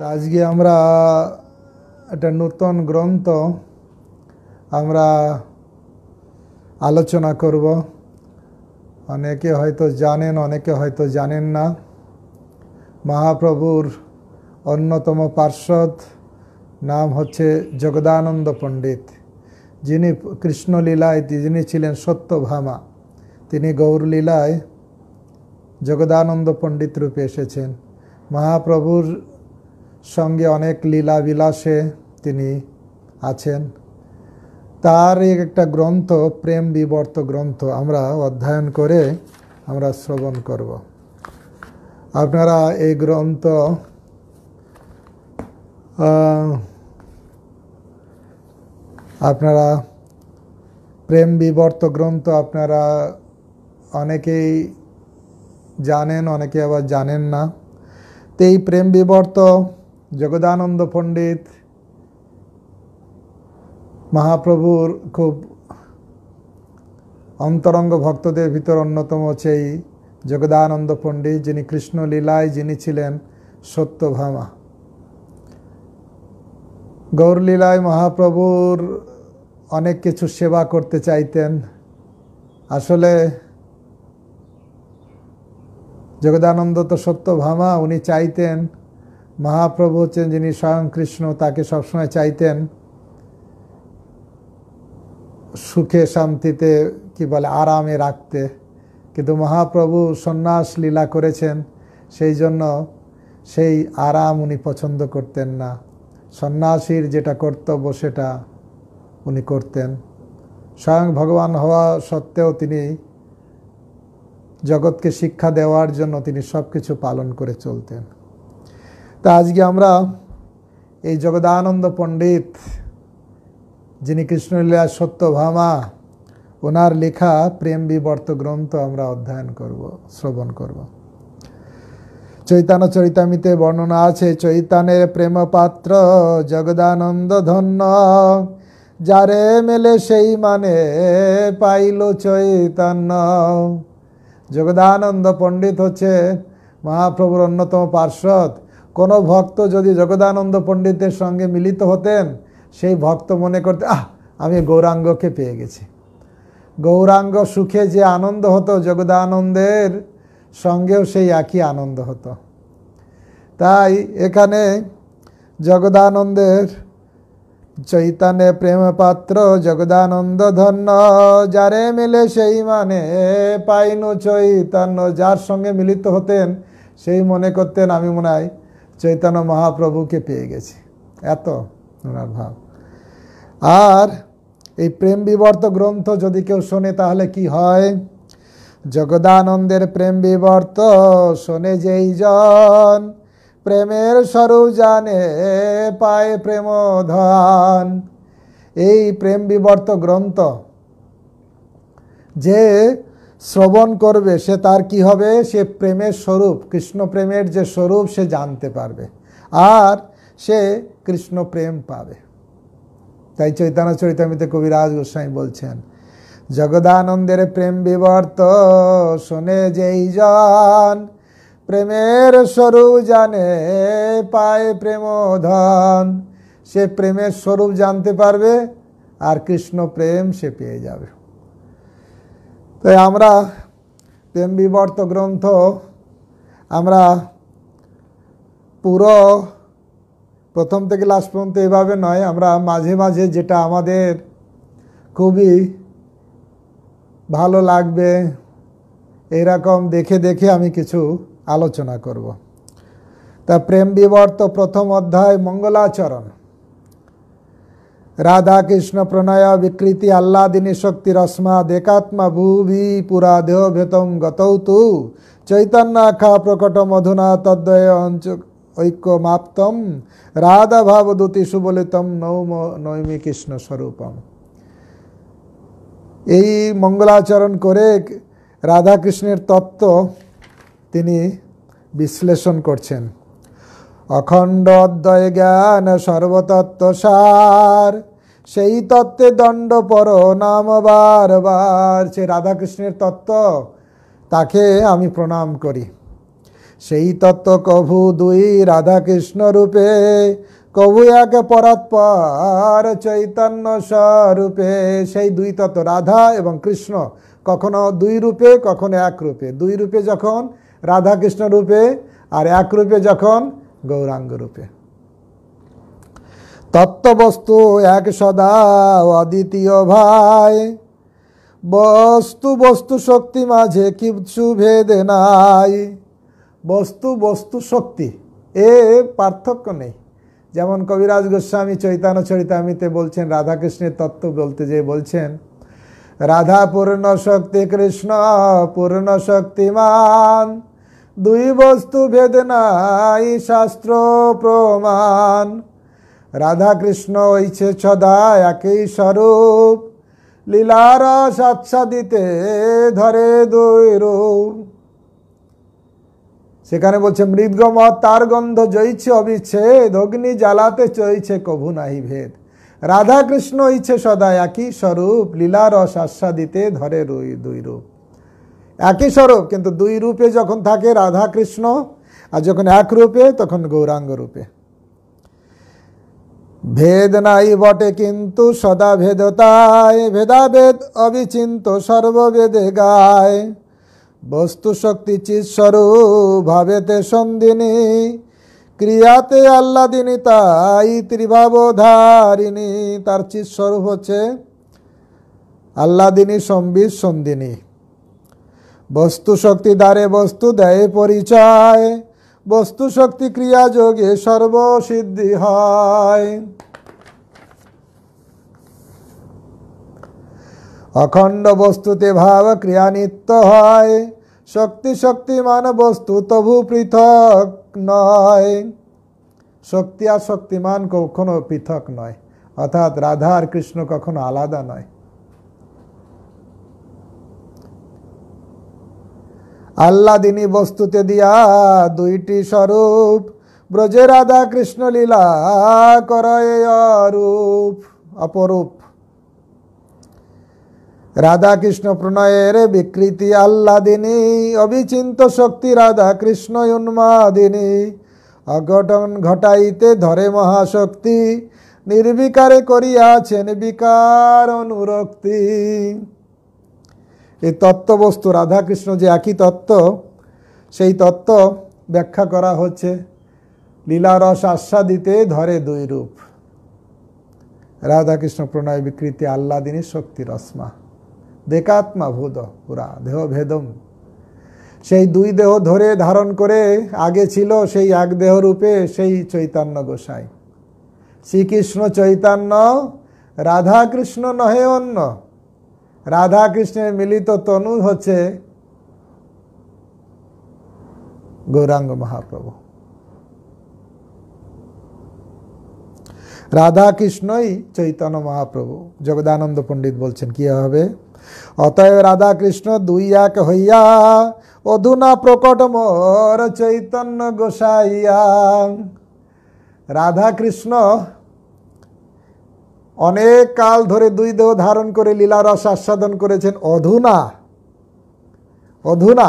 তা আজকে আমরা একটা নূতন গ্রন্থ আমরা আলোচনা করব অনেকে হয়তো জানেন অনেকে হয়তো জানেন না মহাপ্রভুর অন্যতম পার্শ্বদ নাম হচ্ছে জগদানন্দ পণ্ডিত যিনি কৃষ্ণলীলায় যিনি ছিলেন সত্যভামা তিনি গৌরলীলায় জগদানন্দ পণ্ডিত রূপে এসেছেন মহাপ্রভুর সঙ্গে অনেক লীলা বিলাসে তিনি আছেন তার একটা গ্রন্থ প্রেম বিবর্ত গ্রন্থ আমরা অধ্যয়ন করে আমরা শ্রবণ করব আপনারা এই গ্রন্থ আপনারা প্রেম বিবর্ত গ্রন্থ আপনারা অনেকেই জানেন অনেকে আবার জানেন না তো এই প্রেম বিবর্ত জগদানন্দ পণ্ডিত মহাপ্রভুর খুব অন্তরঙ্গ ভক্তদের ভিতর অন্যতম সেই জগদানন্দ পণ্ডিত যিনি কৃষ্ণলীলায় যিনি ছিলেন সত্যভামা গৌরলীলায় মহাপ্রভুর অনেক কিছু সেবা করতে চাইতেন আসলে জগদানন্দ তো সত্যভামা উনি চাইতেন মহাপ্রভু হচ্ছেন যিনি স্বয়ং কৃষ্ণ তাকে সবসময় চাইতেন সুখে শান্তিতে কি বলে আরামে রাখতে কিন্তু মহাপ্রভু সন্ন্যাস লীলা করেছেন সেই জন্য সেই আরাম উনি পছন্দ করতেন না সন্ন্যাসীর যেটা কর্তব্য সেটা উনি করতেন স্বয়ং ভগবান হওয়া সত্ত্বেও তিনি জগৎকে শিক্ষা দেওয়ার জন্য তিনি সব কিছু পালন করে চলতেন তা আজকে আমরা এই জগদানন্দ পণ্ডিত যিনি কৃষ্ণলীলা সত্যভামা ওনার লেখা প্রেম বিবর্ত গ্রন্থ আমরা অধ্যয়ন করব শ্রবণ করব চৈতান চরিতামিতে বর্ণনা আছে চৈতানের প্রেম পাত্র জগদানন্দ ধন্য যারে মেলে সেই মানে পাইল চৈতন্য জগদানন্দ পণ্ডিত হচ্ছে মহাপ্রভুর অন্যতম পার্শ্বদ কোনো ভক্ত যদি জগদানন্দ পণ্ডিতের সঙ্গে মিলিত হতেন সেই ভক্ত মনে করতে আহ আমি গৌরাঙ্গকে পেয়ে গেছি গৌরাঙ্গ সুখে যে আনন্দ হতো জগদানন্দের সঙ্গেও সেই একই আনন্দ হতো তাই এখানে জগদানন্দের চৈতানে প্রেম পাত্র জগদানন্দ ধন্য যারে মিলে সেই মানে পাইনু চৈতন্য যার সঙ্গে মিলিত হতেন সেই মনে করতেন আমি মনে হয় চৈতন্য মহাপ্রভুকে পেয়ে গেছি এত ওনার ভাব আর এই প্রেম বিবর্ত গ্রন্থ যদি কেউ শোনে তাহলে কি হয় জগদানন্দের প্রেম বিবর্ত শোনে যেই জন প্রেমের স্বরূপ জানে পায় প্রেম ধন এই প্রেম বিবর্ত গ্রন্থ যে শ্রবণ করবে সে তার কি হবে সে প্রেমের স্বরূপ কৃষ্ণ প্রেমের যে স্বরূপ সে জানতে পারবে আর সে কৃষ্ণ প্রেম পাবে তাই চৈতন্য চরিতামিতে কবিরাজ গোস্বামী বলছেন জগদানন্দের প্রেম বিবর্ত শোনে যেই জন প্রেমের স্বরূপ জানে পায় প্রেমধন সে প্রেমের স্বরূপ জানতে পারবে আর কৃষ্ণ প্রেম সে পেয়ে যাবে তাই আমরা বিবর্ত গ্রন্থ আমরা পুরো প্রথম থেকে লাস্ট পর্যন্ত এভাবে নয় আমরা মাঝে মাঝে যেটা আমাদের খুবই ভালো লাগবে এরকম দেখে দেখে আমি কিছু আলোচনা করব তা প্রেম বিবর্ত প্রথম অধ্যায় মঙ্গলাচরণ রাধাকৃষ্ণ প্রণয় বিকৃতি আহ্লাদিনী শক্তি রসমা দেকাত্মা ভুবি পুরা দেহ ভেতম গতৌ তু চৈতন্যাখা প্রকট মধুনা তদ্বয় অঞ্চ ঐক্যমাপ্তম রাধা ভাবদূতি সুবলিতম নৌম নৈমি কৃষ্ণ স্বরূপম এই মঙ্গলাচরণ করে রাধাকৃষ্ণের তত্ত্ব তিনি বিশ্লেষণ করছেন অখণ্ড অদ্বয় জ্ঞান সর্বতত্ত্ব সার সেই তত্ত্বে দণ্ড পর নাম বারবার সে রাধাকৃষ্ণের তত্ত্ব তাকে আমি প্রণাম করি সেই তত্ত্ব কভু দুই রাধাকৃষ্ণ রূপে কভু এক পরাৎপর চৈতন্য স্বরূপে সেই দুই তত্ত্ব রাধা এবং কৃষ্ণ কখনো দুই রূপে কখনো এক রূপে দুই রূপে যখন রাধাকৃষ্ণ রূপে আর এক রূপে যখন গৌরাঙ্গ রূপে তত্ত্ববস্তু এক সদা অদ্বিতীয় ভাই বস্তু বস্তু শক্তি মাঝে কিছু ভেদ নাই বস্তু বস্তু শক্তি এ পার্থক্য নেই যেমন কবিরাজ গোস্বামী চৈতান্য চরিতামিতে বলছেন রাধাকৃষ্ণের তত্ত্ব বলতে যে বলছেন রাধা পূর্ণ শক্তি কৃষ্ণ পূর্ণ শক্তিমান দুই বস্তু ভেদ নাই শাস্ত্র প্রমাণ রাধাকৃষ্ণ হইছে ছদা একই স্বরূপ লীলার দিতে ধরে দুই রূপ সেখানে বলছে মৃদগম তার গন্ধ জয়ছে অবিচ্ছেদ অগ্নি জ্বালাতে চইছে কভু নাহি ভেদ রাধা কৃষ্ণ ইচ্ছে সদা একই স্বরূপ লীলার রস দিতে ধরে রুই দুই রূপ একই স্বরূপ কিন্তু দুই রূপে যখন থাকে রাধা কৃষ্ণ আর যখন এক রূপে তখন গৌরাঙ্গ রূপে ভেদ নাই বটে কিন্তু সদা ভেদতায় ভেদাভেদ অবিচিন্ত সর্বভেদে গায় বস্তু শক্তি চিৎ ভাবেতে সন্দিনী ক্রিয়াতে আল্লাদিনী তাই ত্রিভাবধারিণী তার চিৎস্বরূপ হচ্ছে আল্লাদিনী সম্বিত সন্দিনী বস্তু শক্তি দ্বারে বস্তু দেয় পরিচয় বস্তু শক্তি ক্রিয়া যোগে সর্বসিদ্ধি হয় অখণ্ড বস্তুতে ভাব নিত্য হয় শক্তি শক্তিমান বস্তু তবু পৃথক নয় শক্তি আর শক্তিমান কখনো পৃথক নয় অর্থাৎ রাধা আর কৃষ্ণ কখনো আলাদা নয় আল্লাদিনী বস্তুতে দিয়া দুইটি স্বরূপ ব্রজে রাধা কৃষ্ণ লীলা করূপ অপরূপ রাধা কৃষ্ণ প্রণয়ের বিকৃতি আল্লাদিনী অবিচিন্ত শক্তি রাধা কৃষ্ণ উন্মাদিনী অঘটন ঘটাইতে ধরে মহাশক্তি নির্বিকারে করিয়াছেন বিকার অনুরক্তি এই তত্ত্ববস্তু রাধাকৃষ্ণ যে একই তত্ত্ব সেই তত্ত্ব ব্যাখ্যা করা হচ্ছে লীলারস আস্বাদিতে ধরে দুই রূপ রাধাকৃষ্ণ প্রণয় বিকৃতি আল্লাদিনী শক্তি রসমা দেকাত্মা ভূত পুরা দেহ ভেদম সেই দুই দেহ ধরে ধারণ করে আগে ছিল সেই এক দেহ রূপে সেই চৈতন্য গোসাই শ্রীকৃষ্ণ চৈতন্য রাধাকৃষ্ণ নহে অন্য রাধা কৃষ্ণের মিলিত তনু হচ্ছে গৌরাঙ্গ মহাপ্রভু রাধা কৃষ্ণই চৈতন্য মহাপ্রভু জগদানন্দ পণ্ডিত বলছেন কি হবে অতএব রাধা কৃষ্ণ দুই এক হইয়া অধুনা প্রকট মোর চৈতন্য গোসাইয়া রাধা কৃষ্ণ অনেক কাল ধরে দুই দেহ ধারণ করে লীলারস আস্বাদন করেছেন অধুনা অধুনা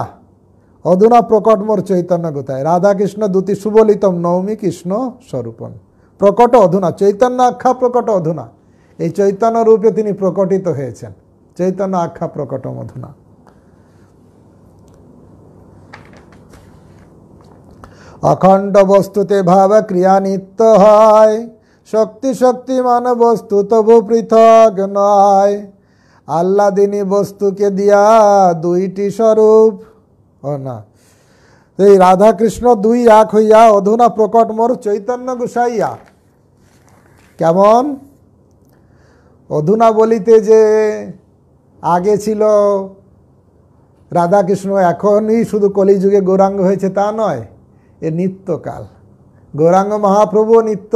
অধুনা প্রকটমর চৈতন্য গোতায় রাধাকৃষ্ণ দুটি সুবলিতম নৌমী কৃষ্ণ স্বরূপন প্রকট অধুনা চৈতন্য আখ্যা প্রকট অধুনা এই চৈতন্য রূপে তিনি প্রকটিত হয়েছেন চৈতন্য আখ্যা প্রকট অধুনা অখণ্ড বস্তুতে ভাব ক্রিয়া নিত্য হয় শক্তি মান বস্তু তবু পৃথক নয় আল্লাদিনী বস্তুকে দিয়া দুইটি স্বরূপ ও না এই রাধাকৃষ্ণ দুই এক হইয়া অধুনা প্রকট মোর চৈতন্য গুসাইয়া কেমন অধুনা বলিতে যে আগে ছিল রাধাকৃষ্ণ এখনই শুধু কলিযুগে গৌরাঙ্গ হয়েছে তা নয় এ নিত্যকাল গৌরাঙ্গ মহাপ্রভু নিত্য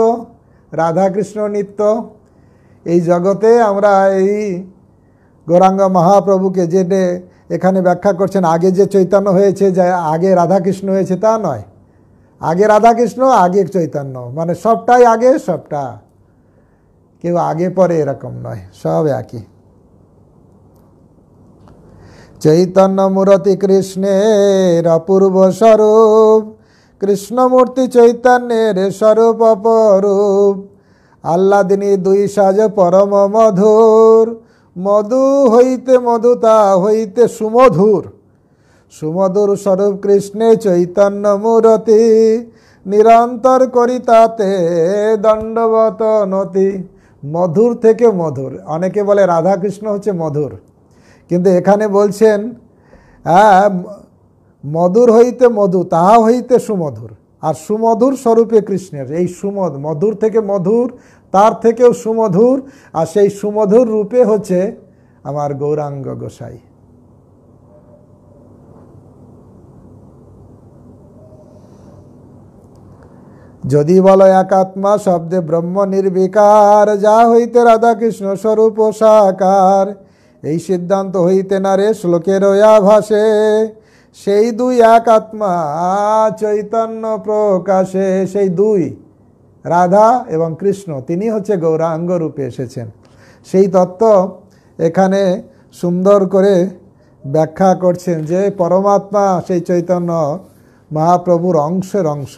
রাধাকৃষ্ণ নিত্য এই জগতে আমরা এই গৌরাঙ্গ মহাপ্রভুকে যেটে এখানে ব্যাখ্যা করছেন আগে যে চৈতন্য হয়েছে যে আগে রাধাকৃষ্ণ হয়েছে তা নয় আগে রাধাকৃষ্ণ আগে চৈতন্য মানে সবটাই আগে সবটা কেউ আগে পরে এরকম নয় সব একই চৈতন্য মূরতি কৃষ্ণের অপূর্ব স্বরূপ কৃষ্ণমূর্তি চৈতন্যের স্বরূপ অপরূপ আল্লাদিনী দুই সাজ পরম মধুর মধু হইতে মধুতা হইতে সুমধুর সুমধুর স্বরূপ কৃষ্ণে চৈতন্য মূরতি নিরন্তর করি তাতে দণ্ডবত নতি মধুর থেকে মধুর অনেকে বলে রাধাকৃষ্ণ হচ্ছে মধুর কিন্তু এখানে বলছেন হ্যাঁ মধুর হইতে মধু তাহা হইতে সুমধুর আর সুমধুর স্বরূপে কৃষ্ণের এই সুমধ মধুর থেকে মধুর তার থেকেও সুমধুর আর সেই সুমধুর রূপে হচ্ছে আমার গৌরাঙ্গ গোসাই যদি বলো একাত্মা শব্দে ব্রহ্ম নির্বিকার যা হইতে কৃষ্ণ স্বরূপ সাকার এই সিদ্ধান্ত হইতে না রে শ্লোকের ভাষে সেই দুই এক আত্মা চৈতন্য প্রকাশে সেই দুই রাধা এবং কৃষ্ণ তিনি হচ্ছে গৌরাঙ্গ রূপে এসেছেন সেই তত্ত্ব এখানে সুন্দর করে ব্যাখ্যা করছেন যে পরমাত্মা সেই চৈতন্য মহাপ্রভুর অংশের অংশ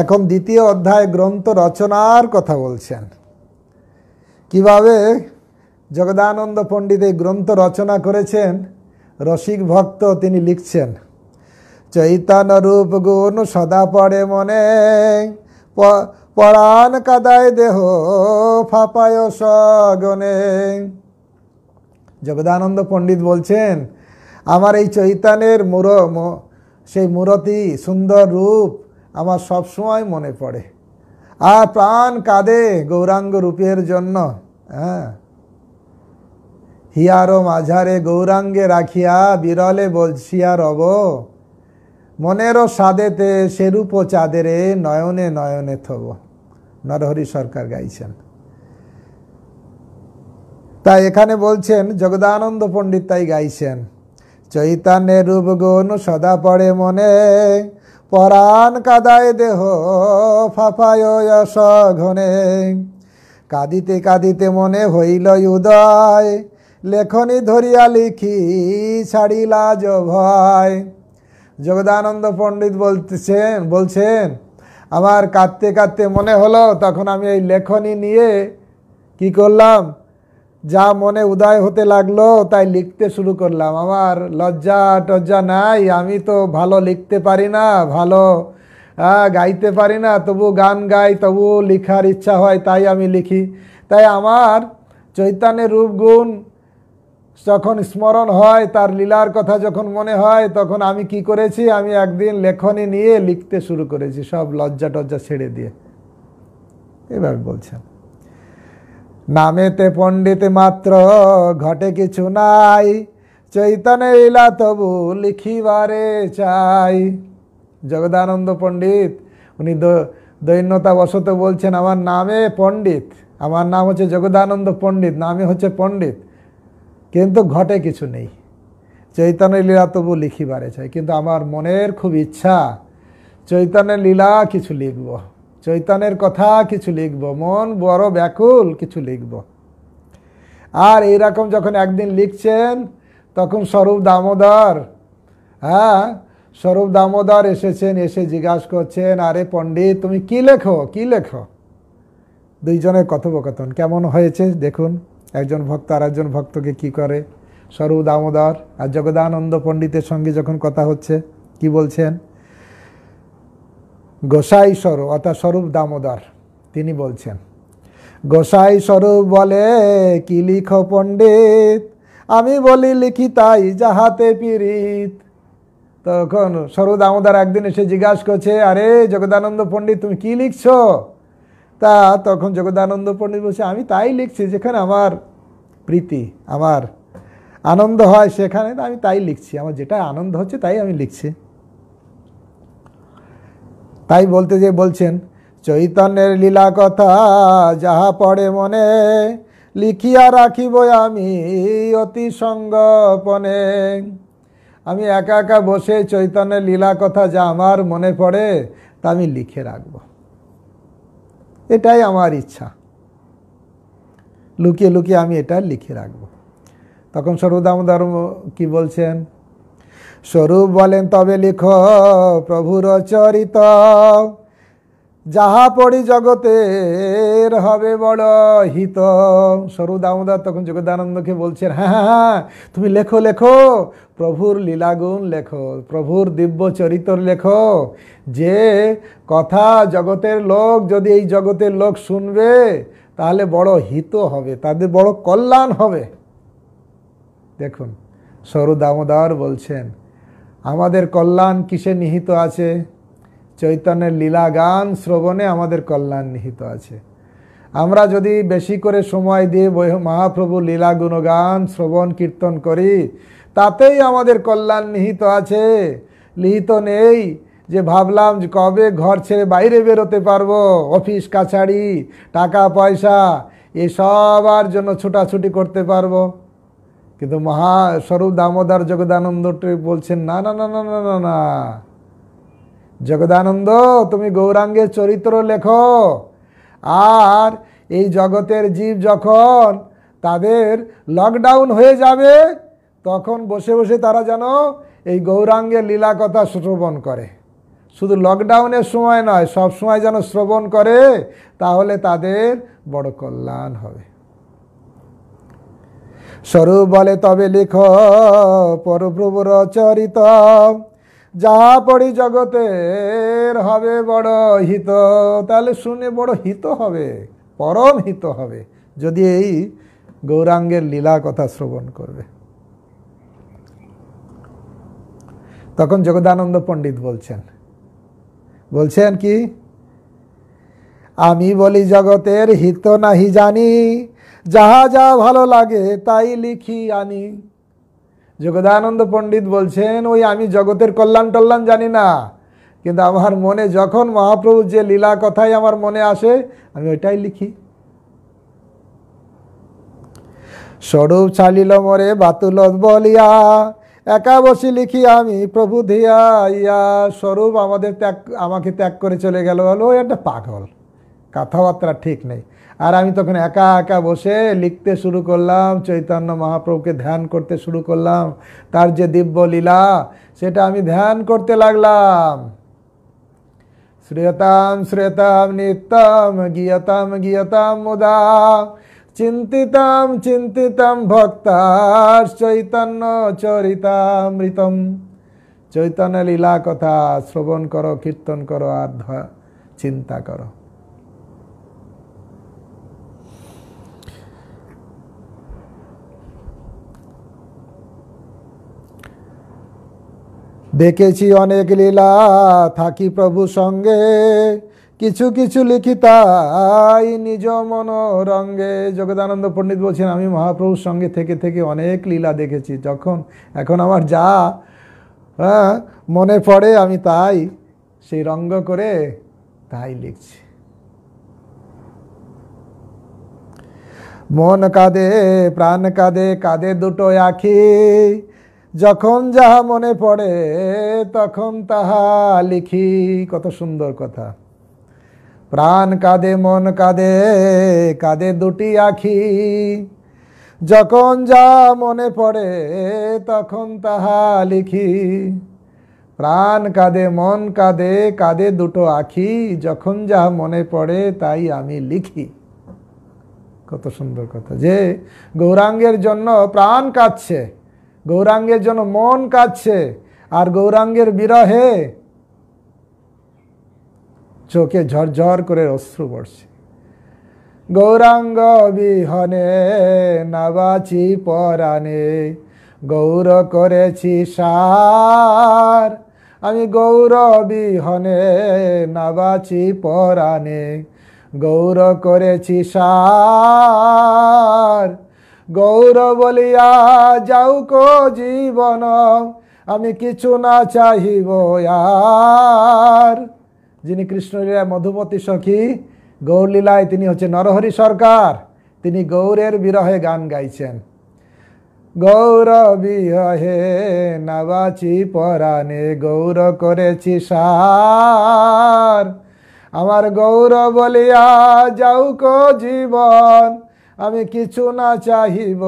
এখন দ্বিতীয় অধ্যায় গ্রন্থ রচনার কথা বলছেন কিভাবে জগদানন্দ পণ্ডিত এই গ্রন্থ রচনা করেছেন রসিক ভক্ত তিনি লিখছেন চৈতন্য রূপ গুণ সদা পড়ে মনে পরাণ কাদায় দেহ ফাপায় সগনে জগদানন্দ পণ্ডিত বলছেন আমার এই চৈতানের মূর সেই মূরতি সুন্দর রূপ আমার সবসময় মনে পড়ে আর প্রাণ কাঁদে গৌরাঙ্গ রূপের জন্য হ্যাঁ হিয়ারো মাঝারে গৌরাঙ্গে রাখিয়া বিরলে বলছিয়া রব মনেরও সাদেতে সেরূপ চাঁদেরে নয়নে নয়নে থব নরহরি সরকার গাইছেন তাই এখানে বলছেন জগদানন্দ পণ্ডিত তাই গাইছেন চৈতন্যের রূপ গুণ সদা পড়ে মনে পরাণ কাদায় দেহ ফাফায় ঘনে কাঁদিতে কাঁদিতে মনে হইল উদয় লেখনি ধরিয়া লিখি ছাড়িলা ভয় জগদানন্দ পণ্ডিত বলতেছেন বলছেন আমার কাঁদতে কাঁদতে মনে হলো তখন আমি এই লেখনী নিয়ে কি করলাম যা মনে উদয় হতে লাগলো তাই লিখতে শুরু করলাম আমার লজ্জা টজ্জা নাই আমি তো ভালো লিখতে পারি না ভালো গাইতে পারি না তবু গান গাই তবু লিখার ইচ্ছা হয় তাই আমি লিখি তাই আমার চৈতান্যের রূপগুণ যখন স্মরণ হয় তার লীলার কথা যখন মনে হয় তখন আমি কি করেছি আমি একদিন লেখনে নিয়ে লিখতে শুরু করেছি সব লজ্জা টজ্জা ছেড়ে দিয়ে এভাবে বলছেন নামেতে পণ্ডিত মাত্র ঘটে কিছু নাই চৈতনে ইলা তবু লিখিবারে চাই জগদানন্দ পণ্ডিত উনি দৈন্যতাবশত বলছেন আমার নামে পণ্ডিত আমার নাম হচ্ছে জগদানন্দ পণ্ডিত নামে হচ্ছে পণ্ডিত কিন্তু ঘটে কিছু নেই চৈতন্য লীলা তবু লিখিবারে চাই কিন্তু আমার মনের খুব ইচ্ছা চৈতন্যের লীলা কিছু লিখব চৈতন্যের কথা কিছু লিখব মন বড় ব্যাকুল কিছু লিখব আর এইরকম যখন একদিন লিখছেন তখন স্বরূপ দামোদর হ্যাঁ স্বরূপ দামোদর এসেছেন এসে জিজ্ঞাসা করছেন আরে পণ্ডিত তুমি কি লেখো কি লেখো দুইজনের কথোপকথন কেমন হয়েছে দেখুন একজন ভক্ত আর একজন ভক্তকে কি করে স্বরূপ দামোদর আর জগদানন্দ পণ্ডিতের সঙ্গে যখন কথা হচ্ছে কি বলছেন গোসাই স্বরূপ অর্থাৎ স্বরূপ দামোদর তিনি বলছেন গোসাই স্বরূপ বলে কি লিখ পণ্ডিত আমি বলি লিখি তাই যাহাতে পীড়িত তখন স্বরূপ দামোদর একদিন এসে জিজ্ঞাসা করছে আরে জগদানন্দ পণ্ডিত তুমি কি লিখছো তা তখন জগদানন্দ পণ্ডিত বলছে আমি তাই লিখছি যেখানে আমার প্রীতি আমার আনন্দ হয় সেখানে আমি তাই লিখছি আমার যেটা আনন্দ হচ্ছে তাই আমি লিখছি তাই বলতে যে বলছেন চৈতন্যের লীলা কথা যাহা পড়ে মনে লিখিয়া রাখিব আমি অতি সঙ্গপনে আমি একা একা বসে চৈতন্যের লীলা কথা যা আমার মনে পড়ে তা আমি লিখে রাখবো এটাই আমার ইচ্ছা লুকিয়ে লুকিয়ে আমি এটা লিখে রাখবো তখন সর্বদামদার কি বলছেন স্বরূপ বলেন তবে লিখ প্রভুর চরিত যাহা পড়ি জগতের হবে বড় হিত সরু দামোদর তখন জগদানন্দকে বলছেন হ্যাঁ, হ্যাঁ হ্যাঁ তুমি লেখো লেখো প্রভুর লীলাগুণ লেখো প্রভুর দিব্য চরিত্র লেখো যে কথা জগতের লোক যদি এই জগতের লোক শুনবে তাহলে বড় হিত হবে তাদের বড় কল্যাণ হবে দেখুন সরু দামোদর বলছেন আমাদের কল্যাণ কিসে নিহিত আছে চৈতন্যের লীলা গান শ্রবণে আমাদের কল্যাণ নিহিত আছে আমরা যদি বেশি করে সময় দিয়ে মহাপ্রভু লীলা গুণগান শ্রবণ কীর্তন করি তাতেই আমাদের কল্যাণ নিহিত আছে লিহিত নেই যে ভাবলাম যে কবে ঘর ছেড়ে বাইরে বেরোতে পারবো অফিস কাছাড়ি টাকা পয়সা এসবার জন্য ছুটাছুটি করতে পারবো কিন্তু মহাস্বরূপ দামোদর জগদানন্দ বলছেন না না না না না না না জগদানন্দ তুমি গৌরাঙ্গের চরিত্র লেখো আর এই জগতের জীব যখন তাদের লকডাউন হয়ে যাবে তখন বসে বসে তারা যেন এই গৌরাঙ্গের লীলা কথা শ্রবণ করে শুধু লকডাউনের সময় নয় সব সময় যেন শ্রবণ করে তাহলে তাদের বড় কল্যাণ হবে স্বরূপ বলে তবে লেখ পরপ্রভুর চরিত্র যা পড়ি জগতের হবে বড় হিত তাহলে শুনে বড় হিত হবে পরম হিত হবে যদি এই গৌরাঙ্গের লীলা কথা শ্রবণ করবে তখন জগদানন্দ পণ্ডিত বলছেন বলছেন কি আমি বলি জগতের হিত নাহি জানি যাহা যা ভালো লাগে তাই লিখি আনি যোগদানন্দ পণ্ডিত বলছেন ওই আমি জগতের কল্যাণ টল্যাণ জানি না কিন্তু আমার মনে যখন মহাপ্রভু যে লীলা কথাই আমার মনে আসে আমি ওইটাই লিখি স্বরূপ ছালিল মরে বাতুল বলিয়া একা বসি লিখি আমি প্রভু ধিয়া ইয়া স্বরূপ আমাদের ত্যাগ আমাকে ত্যাগ করে চলে গেল ওই একটা পাগল কথাবার্তা ঠিক নেই আর আমি তখন একা একা বসে লিখতে শুরু করলাম চৈতন্য মহাপ্রভুকে ধ্যান করতে শুরু করলাম তার যে দিব্য লীলা সেটা আমি ধ্যান করতে লাগলাম শ্রেয়তাম শ্রেয়তাম নিত্যম গিয়তাম গিয়তাম মুদা চিন্তিতাম চিন্তিতাম ভক্তার চৈতন্য চরিতামৃতম চৈতন্য লীলা কথা শ্রবণ করো কীর্তন করো আর চিন্তা করো দেখেছি অনেক লীলা থাকি প্রভু সঙ্গে কিছু কিছু লিখিতাই নিজ মনোরঙ্গে জগদানন্দ পণ্ডিত বলছেন আমি মহাপ্রভুর সঙ্গে থেকে থেকে অনেক লীলা দেখেছি যখন এখন আমার যা হ্যাঁ মনে পড়ে আমি তাই সেই রঙ্গ করে তাই লিখছি মন কাঁদে প্রাণ কাঁদে কাঁদে দুটো আখি যখন যাহা মনে পড়ে তখন তাহা লিখি কত সুন্দর কথা প্রাণ কাঁদে মন কাঁদে কাঁদে দুটি আখি যখন যা মনে পড়ে তখন তাহা লিখি প্রাণ কাঁদে মন কাঁদে কাঁদে দুটো আখি যখন যা মনে পড়ে তাই আমি লিখি কত সুন্দর কথা যে গৌরাঙ্গের জন্য প্রাণ কাঁদছে গৌরাঙ্গের জন্য মন কাঁদছে আর গৌরাঙ্গের বিরহে চোখে ঝরঝর করে অশ্রু পড়ছে গৌরাঙ্গ বিহনে নাবাচি পরাণে গৌর করেছি সার আমি গৌর বিহনে নাবাচি পরাণে গৌর করেছি সার গৌর বলিয়া যাও কো জীবন আমি কিছু না চাহিব আর যিনি কৃষ্ণলীলায় মধুমতি সখী গৌরলীলায় তিনি হচ্ছে নরহরি সরকার তিনি গৌরের বিরহে গান গাইছেন গৌর বিরহে নাবাচি পরাণে গৌর করেছি সার আমার গৌর বলিয়া যাও কো জীবন আমি কিছু না চাহিব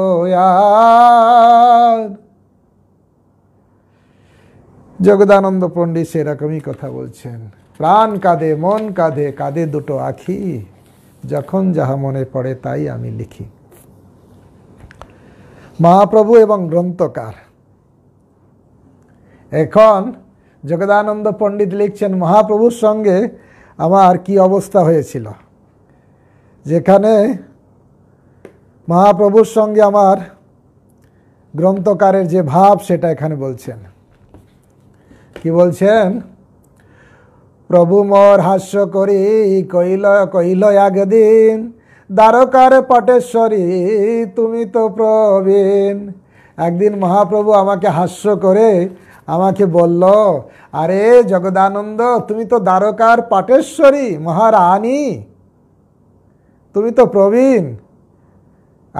জগদানন্দ পণ্ডিত সেরকমই কথা বলছেন প্রাণ কাঁদে মন কাঁধে কাঁদে দুটো আখি যখন যাহা মনে পড়ে তাই আমি লিখি মহাপ্রভু এবং গ্রন্থকার এখন জগদানন্দ পণ্ডিত লিখছেন মহাপ্রভুর সঙ্গে আমার কি অবস্থা হয়েছিল যেখানে মহাপ্রভুর সঙ্গে আমার গ্রন্থকারের যে ভাব সেটা এখানে বলছেন কি বলছেন প্রভু মোর হাস্য করি কইল কইল একদিন দ্বারকার পটেশ্বরী তুমি তো প্রবীণ একদিন মহাপ্রভু আমাকে হাস্য করে আমাকে বলল আরে জগদানন্দ তুমি তো দ্বারকার পাটেশ্বরী মহারানী তুমি তো প্রবীণ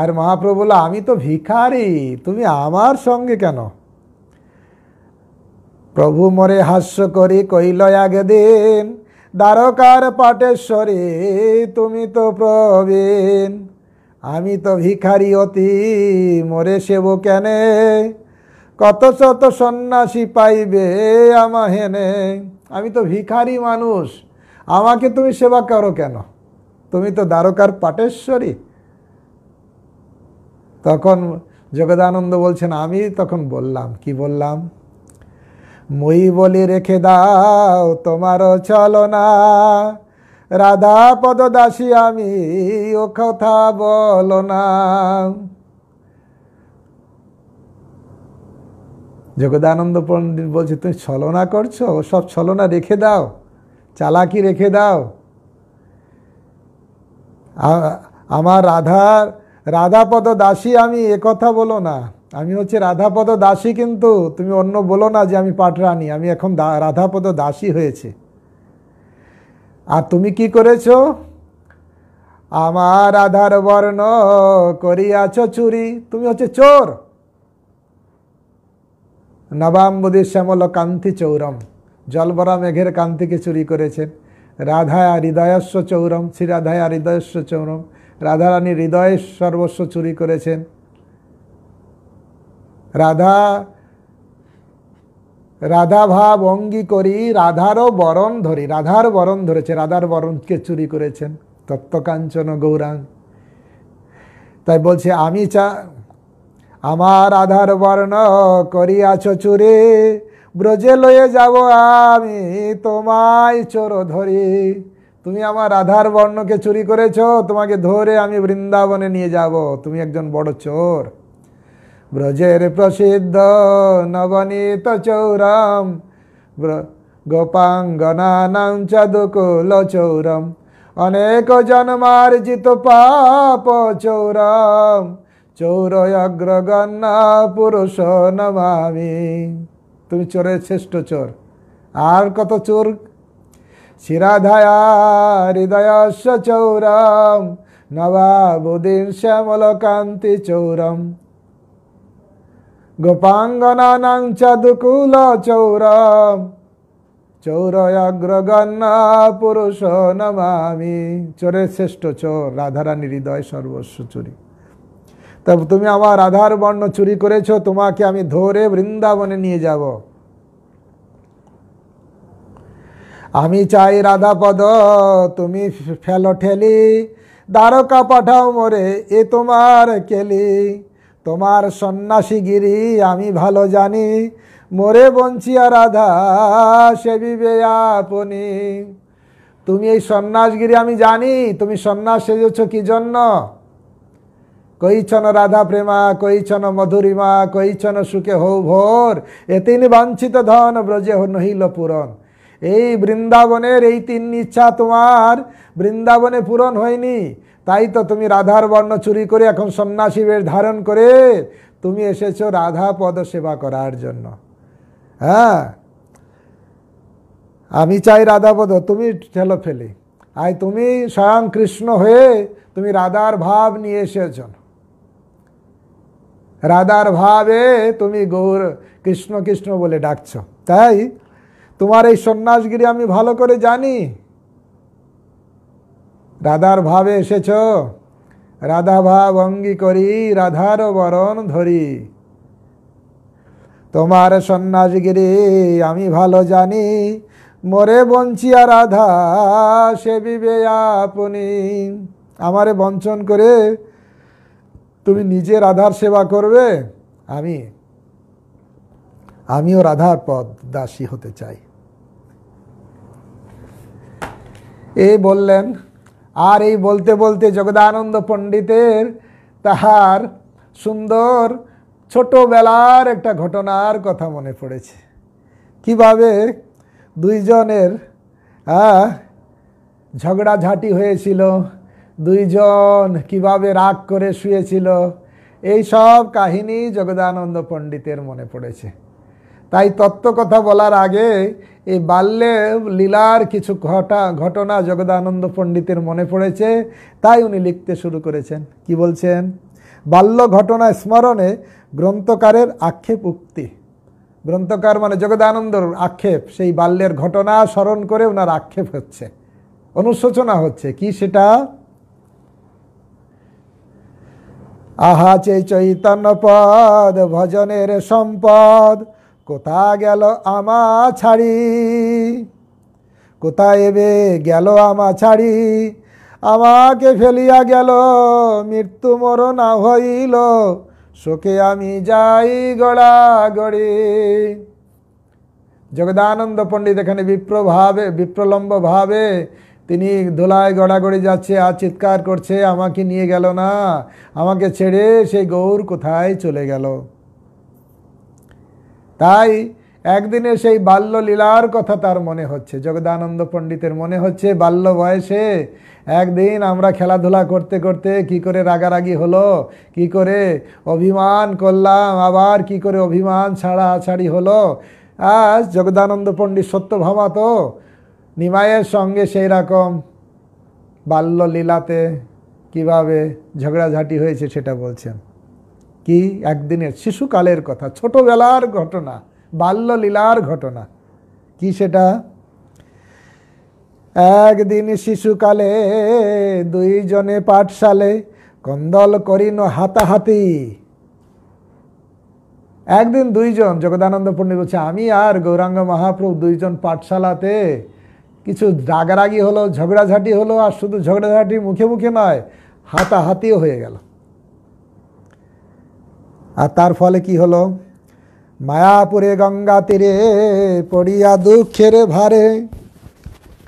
আর মহাপ্রভু বললো আমি তো ভিখারি তুমি আমার সঙ্গে কেন প্রভু মরে হাস্য করি কইল দিন দ্বারকার পাটেশ্বরী তুমি তো প্রবীণ আমি তো ভিখারি অতি মরে সেব কেনে কত শত সন্ন্যাসী পাইবে আমা হেনে আমি তো ভিখারি মানুষ আমাকে তুমি সেবা করো কেন তুমি তো দ্বারকার পাটেশ্বরী তখন যোগদানন্দ বলছেন আমি তখন বললাম কি বললাম মই বলি রেখে দাও তোমার চলনা রাধা পদ দাসী আমি ও কথা বল না জগদানন্দ পণ্ডিত বলছে তুমি ছলনা করছো সব ছলনা রেখে দাও চালাকি রেখে দাও আমার রাধার রাধাপদ দাসী আমি কথা বলো না আমি হচ্ছে রাধাপদ দাসী কিন্তু তুমি অন্য বলো না যে আমি পাটরানি আমি এখন রাধাপদ দাসী হয়েছে আর তুমি কি করেছ আমার আধার বর্ণ করিয়াছ চুরি তুমি হচ্ছে চোর নবাম্বদী শ্যামল কান্তি চৌরম জলবরা মেঘের কান্তিকে চুরি করেছেন রাধায় হৃদয়স্ব চৌরম শ্রী রাধায়া হৃদয়স্ব চৌরম রাধারানীর হৃদয়ের সর্বস্ব চুরি করেছেন রাধা রাধা ভাব অঙ্গী করি রাধারও বরণ ধরি রাধার বরণ ধরেছে রাধার বরণকে চুরি করেছেন তত্ত্বকাঞ্চন গৌরাং তাই বলছে আমি চা আমার আধার বর্ণ করিয়াছ চুরে ব্রজে লয়ে যাব আমি তোমায় চোর ধরি তুমি আমার রাধার বর্ণকে চুরি করেছ তোমাকে ধরে আমি বৃন্দাবনে নিয়ে যাব তুমি একজন বড় চোর ব্রজের প্রসিদ্ধ নবনীত গোপাঙ্গনা গোপাঙ্গনাম চাদুকুল চৌরম অনেক জন্মার্জিত পাপ চৌরাম চৌর অগ্রগণা পুরুষ নমামি তুমি চোরের শ্রেষ্ঠ চোর আর কত চোর শিরাধায়া হৃদয়স্য চৌরম নবাবুদিন শ্যামলকান্তি চৌরম গোপাঙ্গনাং চাদুকুল চৌরম চৌরগ্রগণ্য পুরুষ নমামি চোরের শ্রেষ্ঠ চোর রাধারানী হৃদয় সর্বস্ব চুরি তবে তুমি আমার রাধার বর্ণ চুরি করেছো তোমাকে আমি ধরে বৃন্দাবনে নিয়ে যাব। আমি চাই রাধা পদ তুমি ফেলো ঠেলি দ্বারকা পাঠাও মোরে এ তোমার কেলি তোমার সন্ন্যাসীগিরি আমি ভালো জানি মোরে বঞ্চিয়া রাধা সেবিবে আপনি তুমি এই সন্ন্যাসগিরি আমি জানি তুমি সন্ন্যাস সেজেছ কি জন্য কইছন রাধা প্রেমা কইছন মধুরিমা কইছন সুখে হৌ ভোর এতিন বাঞ্ছিত ধন ব্রজে নহিল পূরণ এই বৃন্দাবনের এই তিন ইচ্ছা তোমার বৃন্দাবনে পূরণ হয়নি তাই তো তুমি রাধার বর্ণ চুরি করে এখন সন্ন্যাসী বেশ ধারণ করে তুমি এসেছো রাধা পদ সেবা করার জন্য হ্যাঁ আমি চাই রাধাপদ তুমি ঠেলো ফেলি আর তুমি স্বয়ং কৃষ্ণ হয়ে তুমি রাধার ভাব নিয়ে এসেছ রাধার ভাবে তুমি গৌর কৃষ্ণ কৃষ্ণ বলে ডাকছ তাই তোমার এই সন্ন্যাসগিরি আমি ভালো করে জানি রাধার ভাবে এসেছ রাধা ভাব অঙ্গি করি রাধার বরণ ধরি তোমার সন্ন্যাসগিরি আমি ভালো জানি মোরে বঞ্চিয়া রাধা সেবিবে আপনি আমারে বঞ্চন করে তুমি নিজে রাধার সেবা করবে আমি আমিও রাধার পদ দাসী হতে চাই এ বললেন আর এই বলতে বলতে জগদানন্দ পণ্ডিতের তাহার সুন্দর ছোটোবেলার একটা ঘটনার কথা মনে পড়েছে কিভাবে দুইজনের ঝগড়াঝাঁটি হয়েছিল দুইজন কিভাবে রাগ করে শুয়েছিল এই সব কাহিনী জগদানন্দ পণ্ডিতের মনে পড়েছে তাই তত্ত্ব কথা বলার আগে এই বাল্যে লীলার কিছু ঘটা ঘটনা জগদানন্দ পণ্ডিতের মনে পড়েছে তাই উনি লিখতে শুরু করেছেন কি বলছেন বাল্য ঘটনা স্মরণে গ্রন্থকারের আক্ষেপ উক্তি গ্রন্থকার মানে জগদানন্দর আক্ষেপ সেই বাল্যের ঘটনা স্মরণ করে ওনার আক্ষেপ হচ্ছে অনুশোচনা হচ্ছে কি সেটা আহা চে চৈতন্য পদ ভজনের সম্পদ কোথা গেল আমা ছাড়ি কোথায় এবে গেল আমা ছাড়ি আমাকে ফেলিয়া গেল মৃত্যু মরণ হইল শোকে আমি যাই গড়া গড়ি জগদানন্দ পণ্ডিত এখানে বিপ্রভাবে বিপ্রলম্বভাবে তিনি ধোলায় গড়াগড়ি যাচ্ছে আর চিৎকার করছে আমাকে নিয়ে গেল না আমাকে ছেড়ে সেই গৌর কোথায় চলে গেল তাই একদিনে সেই বাল্য লীলার কথা তার মনে হচ্ছে জগদানন্দ পণ্ডিতের মনে হচ্ছে বাল্য বয়সে একদিন আমরা খেলাধুলা করতে করতে কি করে রাগারাগি হলো কি করে অভিমান করলাম আবার কি করে অভিমান ছাড়া আছাড়ি হলো আজ জগদানন্দ পণ্ডিত সত্যভামা তো নিমায়ের সঙ্গে সেই রকম বাল্য লীলাতে কীভাবে ঝগড়াঝাটি হয়েছে সেটা বলছেন কি একদিনের শিশুকালের কথা ছোটবেলার ঘটনা বাল্যলীলার ঘটনা কি সেটা একদিন শিশুকালে দুইজনে পাঠশালে কন্দল করিন হাতাহাতি একদিন দুইজন জগদানন্দ পণ্ডিত বলছে আমি আর গৌরাঙ্গ মহাপ্রভু দুইজন পাঠশালাতে কিছু রাগারাগি হলো ঝগড়াঝাটি হলো আর শুধু ঝগড়াঝাটি মুখে মুখে নয় হাতাহাতিও হয়ে গেল আর তার ফলে কি হলো মায়াপুরে গঙ্গা তীরে পড়িয়া দুঃখের ভারে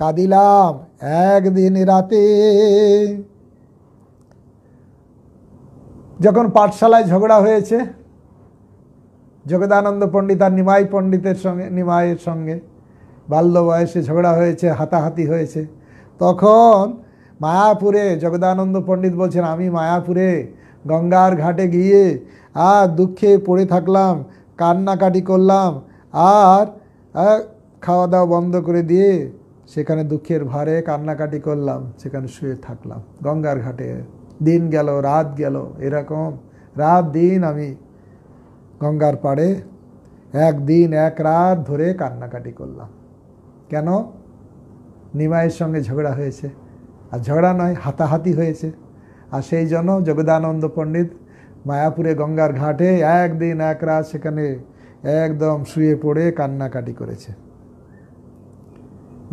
কাঁদিলাম একদিন রাতে যখন পাঠশালায় ঝগড়া হয়েছে জগদানন্দ পণ্ডিত আর নিমাই পণ্ডিতের সঙ্গে নিমাইয়ের সঙ্গে বাল্য বয়সে ঝগড়া হয়েছে হাতাহাতি হয়েছে তখন মায়াপুরে জগদানন্দ পণ্ডিত বলছেন আমি মায়াপুরে গঙ্গার ঘাটে গিয়ে আর দুঃখে পড়ে থাকলাম কান্নাকাটি করলাম আর খাওয়া দাওয়া বন্ধ করে দিয়ে সেখানে দুঃখের ভারে কান্নাকাটি করলাম সেখানে শুয়ে থাকলাম গঙ্গার ঘাটে দিন গেল রাত গেল এরকম রাত দিন আমি গঙ্গার পাড়ে একদিন এক রাত ধরে কান্নাকাটি করলাম কেন নিমাইয়ের সঙ্গে ঝগড়া হয়েছে আর ঝগড়া নয় হাতাহাতি হয়েছে আর সেই জন্য জগদানন্দ পণ্ডিত মায়াপুরে গঙ্গার ঘাটে একদিন এক রাত সেখানে একদম শুয়ে পড়ে কান্নাকাটি করেছে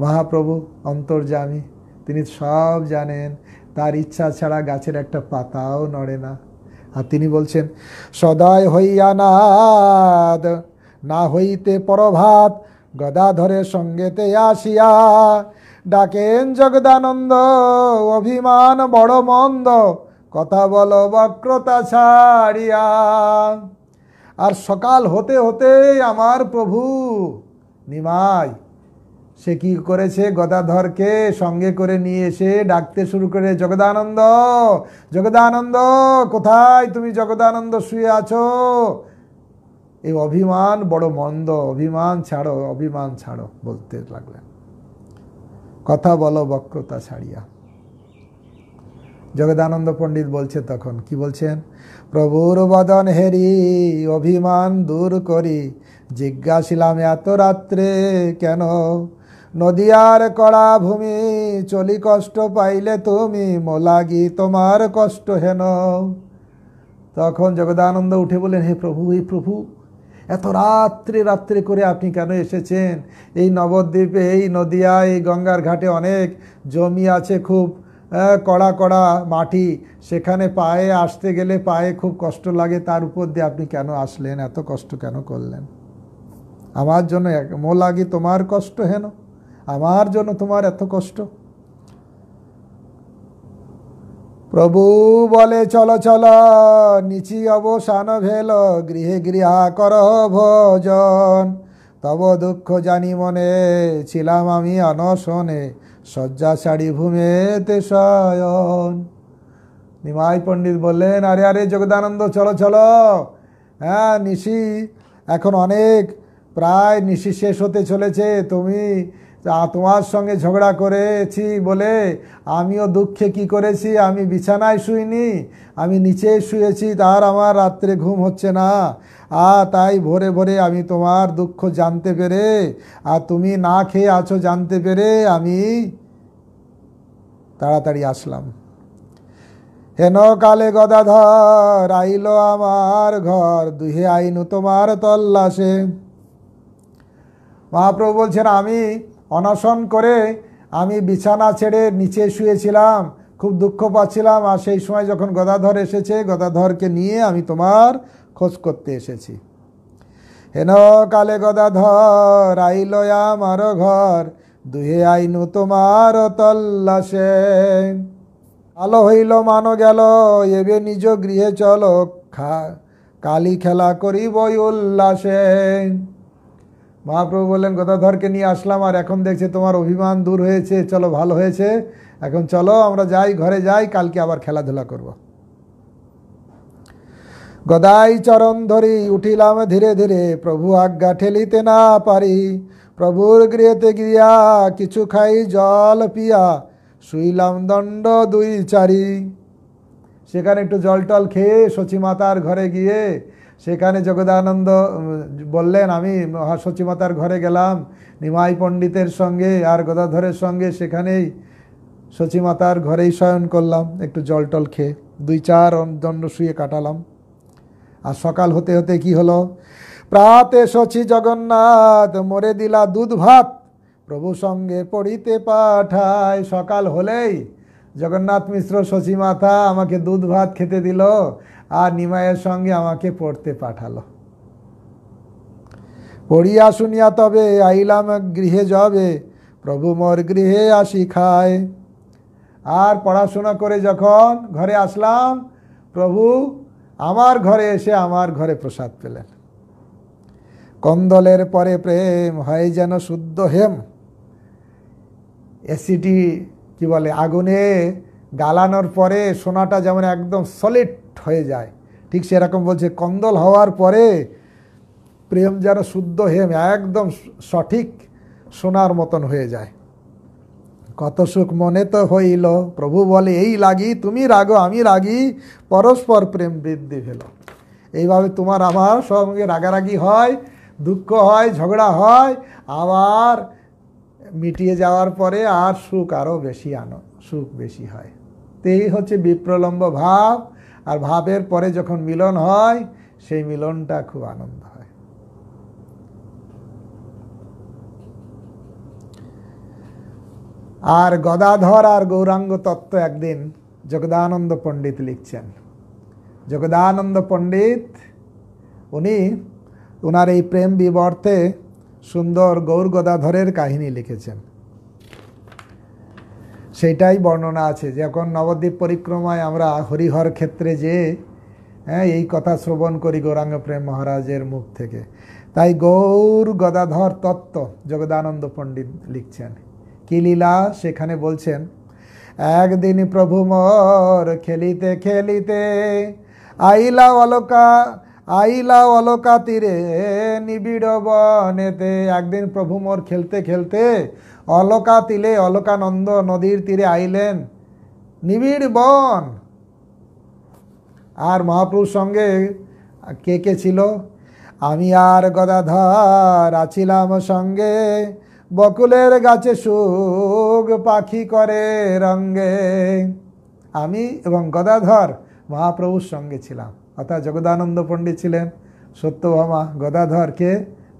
মহাপ্রভু অন্তর্যামী তিনি সব জানেন তার ইচ্ছা ছাড়া গাছের একটা পাতাও নড়ে না আর তিনি বলছেন সদয় হইয়া নাদ না হইতে পরভাত গদাধরের সঙ্গেতে আসিয়া ডাকেন জগদানন্দ অভিমান বড় মন্দ কথা বলো বক্রতা ছাড়িয়া আর সকাল হতে হতে আমার প্রভু নিমাই সে কি করেছে গদাধরকে সঙ্গে করে নিয়ে এসে ডাকতে শুরু করে জগদানন্দ জগদানন্দ কোথায় তুমি জগদানন্দ শুয়ে আছো এই অভিমান বড় মন্দ অভিমান ছাড়ো অভিমান ছাড়ো বলতে লাগলেন কথা বলো বক্রতা ছাড়িয়া জগদানন্দ পণ্ডিত বলছে তখন কি বলছেন প্রভুর বদন হেরি অভিমান দূর করি জিজ্ঞাসিলাম এত রাত্রে কেন নদিয়ার কড়া ভূমি চলি কষ্ট পাইলে তুমি মোলাগি তোমার কষ্ট হেন তখন জগদানন্দ উঠে বলেন হে প্রভু হে প্রভু এত রাত্রে রাত্রে করে আপনি কেন এসেছেন এই নবদ্বীপে এই নদিয়া এই গঙ্গার ঘাটে অনেক জমি আছে খুব হ্যাঁ, কড়া কড়া মাটি সেখানে পায়ে আসতে গেলে পায়ে খুব কষ্ট লাগে তার উপর দিয়ে আপনি কেন আসলেন এত কষ্ট কেন করলেন আমার জন্য মো লাগে তোমার কষ্ট হেন আমার জন্য তোমার এত কষ্ট প্রভু বলে চল চল নিচি অবসান ভেল গৃহে গৃহা কর ভোজন তব দুঃখ জানি মনে ছিলাম আমি অনশনে শয্যা ছাড়ি ভূমেতে শয়ন নিমাই পণ্ডিত বললেন আরে আরে যোগদানন্দ চলো চলো হ্যাঁ নিশি এখন অনেক প্রায় নিশি শেষ হতে চলেছে তুমি তা তোমার সঙ্গে ঝগড়া করেছি বলে আমিও দুঃখে কি করেছি আমি বিছানায় শুইনি আমি নিচে শুয়েছি তার আমার রাত্রে ঘুম হচ্ছে না আ তাই ভোরে ভোরে আমি তোমার দুঃখ জানতে পেরে আর তুমি না খেয়ে আছো জানতে পেরে আমি তাড়াতাড়ি আসলাম হেন কালে গদাধর আইল আমার ঘর দুহে আইনু তোমার তল্লাশে মহাপ্রভু বলছেন আমি অনশন করে আমি বিছানা ছেড়ে নিচে শুয়েছিলাম খুব দুঃখ পাচ্ছিলাম আর সেই সময় যখন গদাধর এসেছে গদাধরকে নিয়ে আমি তোমার খোঁজ করতে এসেছি হেন কালে গদাধর আইল আমার ঘর দুহে আইনু তোমার তল্লাশে আলো হইল মানো গেল এবে নিজ গৃহে চলো খা কালি খেলা করিব উল্লাসে মহাপ্রভু বললেন গদাধরকে নিয়ে আসলাম আর এখন দেখছে তোমার অভিমান দূর হয়েছে চলো ভালো হয়েছে এখন চলো আমরা যাই ঘরে যাই কালকে আবার খেলাধুলা করব। গদাই চরণ ধরি উঠিলাম ধীরে ধীরে প্রভু আজ্ঞা ঠেলিতে না পারি প্রভুর গৃহেতে গিয়া কিছু খাই জল পিয়া শুইলাম দণ্ড দুই চারি সেখানে একটু জল টল খেয়ে শচী মাতার ঘরে গিয়ে সেখানে জগদানন্দ বললেন আমি মহাসচিমতার ঘরে গেলাম নিমাই পণ্ডিতের সঙ্গে আর গদাধরের সঙ্গে সেখানেই সচিমাতার ঘরেই শয়ন করলাম একটু জল টল খেয়ে দুই চার দণ্ড শুয়ে কাটালাম আর সকাল হতে হতে কি হলো প্রাতে শচী জগন্নাথ মরে দিলা দুধ ভাত প্রভু সঙ্গে পড়িতে পাঠায় সকাল হলেই জগন্নাথ মিশ্র শশীমাতা আমাকে দুধ ভাত খেতে দিল আর নিমায়ের সঙ্গে আমাকে পড়তে পাঠালো পড়িয়া শুনিয়া তবে আইলাম গৃহে যাবে প্রভু মোর গৃহে আসি খায় আর পড়াশোনা করে যখন ঘরে আসলাম প্রভু আমার ঘরে এসে আমার ঘরে প্রসাদ পেলেন কন্দলের পরে প্রেম হয় যেন শুদ্ধ হেম এসিটি কি বলে আগুনে গালানোর পরে সোনাটা যেমন একদম সলিড হয়ে যায় ঠিক সেরকম বলছে কন্দল হওয়ার পরে প্রেম যেন শুদ্ধ হেম একদম সঠিক সোনার মতন হয়ে যায় কত সুখ মনে তো হইল প্রভু বলে এই লাগি তুমি রাগো আমি রাগি পরস্পর প্রেম বৃদ্ধি ফেল এইভাবে তোমার আমার সঙ্গে রাগারাগি হয় দুঃখ হয় ঝগড়া হয় আবার মিটিয়ে যাওয়ার পরে আর সুখ আরও বেশি আনো সুখ বেশি হয় তো এই হচ্ছে বিপ্রলম্ব ভাব আর ভাবের পরে যখন মিলন হয় সেই মিলনটা খুব আনন্দ হয় আর গদাধর আর গৌরাঙ্গ তত্ত্ব একদিন যোগদানন্দ পণ্ডিত লিখছেন যোগদানন্দ পণ্ডিত উনি ওনার এই প্রেম বিবর্তে সুন্দর গৌর গদাধরের কাহিনী লিখেছেন সেটাই বর্ণনা আছে যখন নবদ্বীপ পরিক্রমায় আমরা হরিহর ক্ষেত্রে যে হ্যাঁ এই কথা শ্রবণ করি গৌরাঙ্গপ্রেম মহারাজের মুখ থেকে তাই গৌর গদাধর তত্ত্ব জগদানন্দ পণ্ডিত লিখছেন কি লীলা সেখানে বলছেন একদিন প্রভু মর খেলিতে খেলিতে আইলা অলকা আইলা অলকা তীরে নিবিড় বনেতে একদিন প্রভু মোর খেলতে খেলতে অলকা তিলে অলকানন্দ নদীর তীরে আইলেন নিবিড় বন আর মহাপ্রভুর সঙ্গে কে কে ছিল আমি আর গদাধর আছিলাম সঙ্গে বকুলের গাছে সুখ পাখি করে রঙ্গে আমি এবং গদাধর মহাপ্রভুর সঙ্গে ছিলাম অর্থাৎ জগদানন্দ পণ্ডিত ছিলেন সত্যভামা কে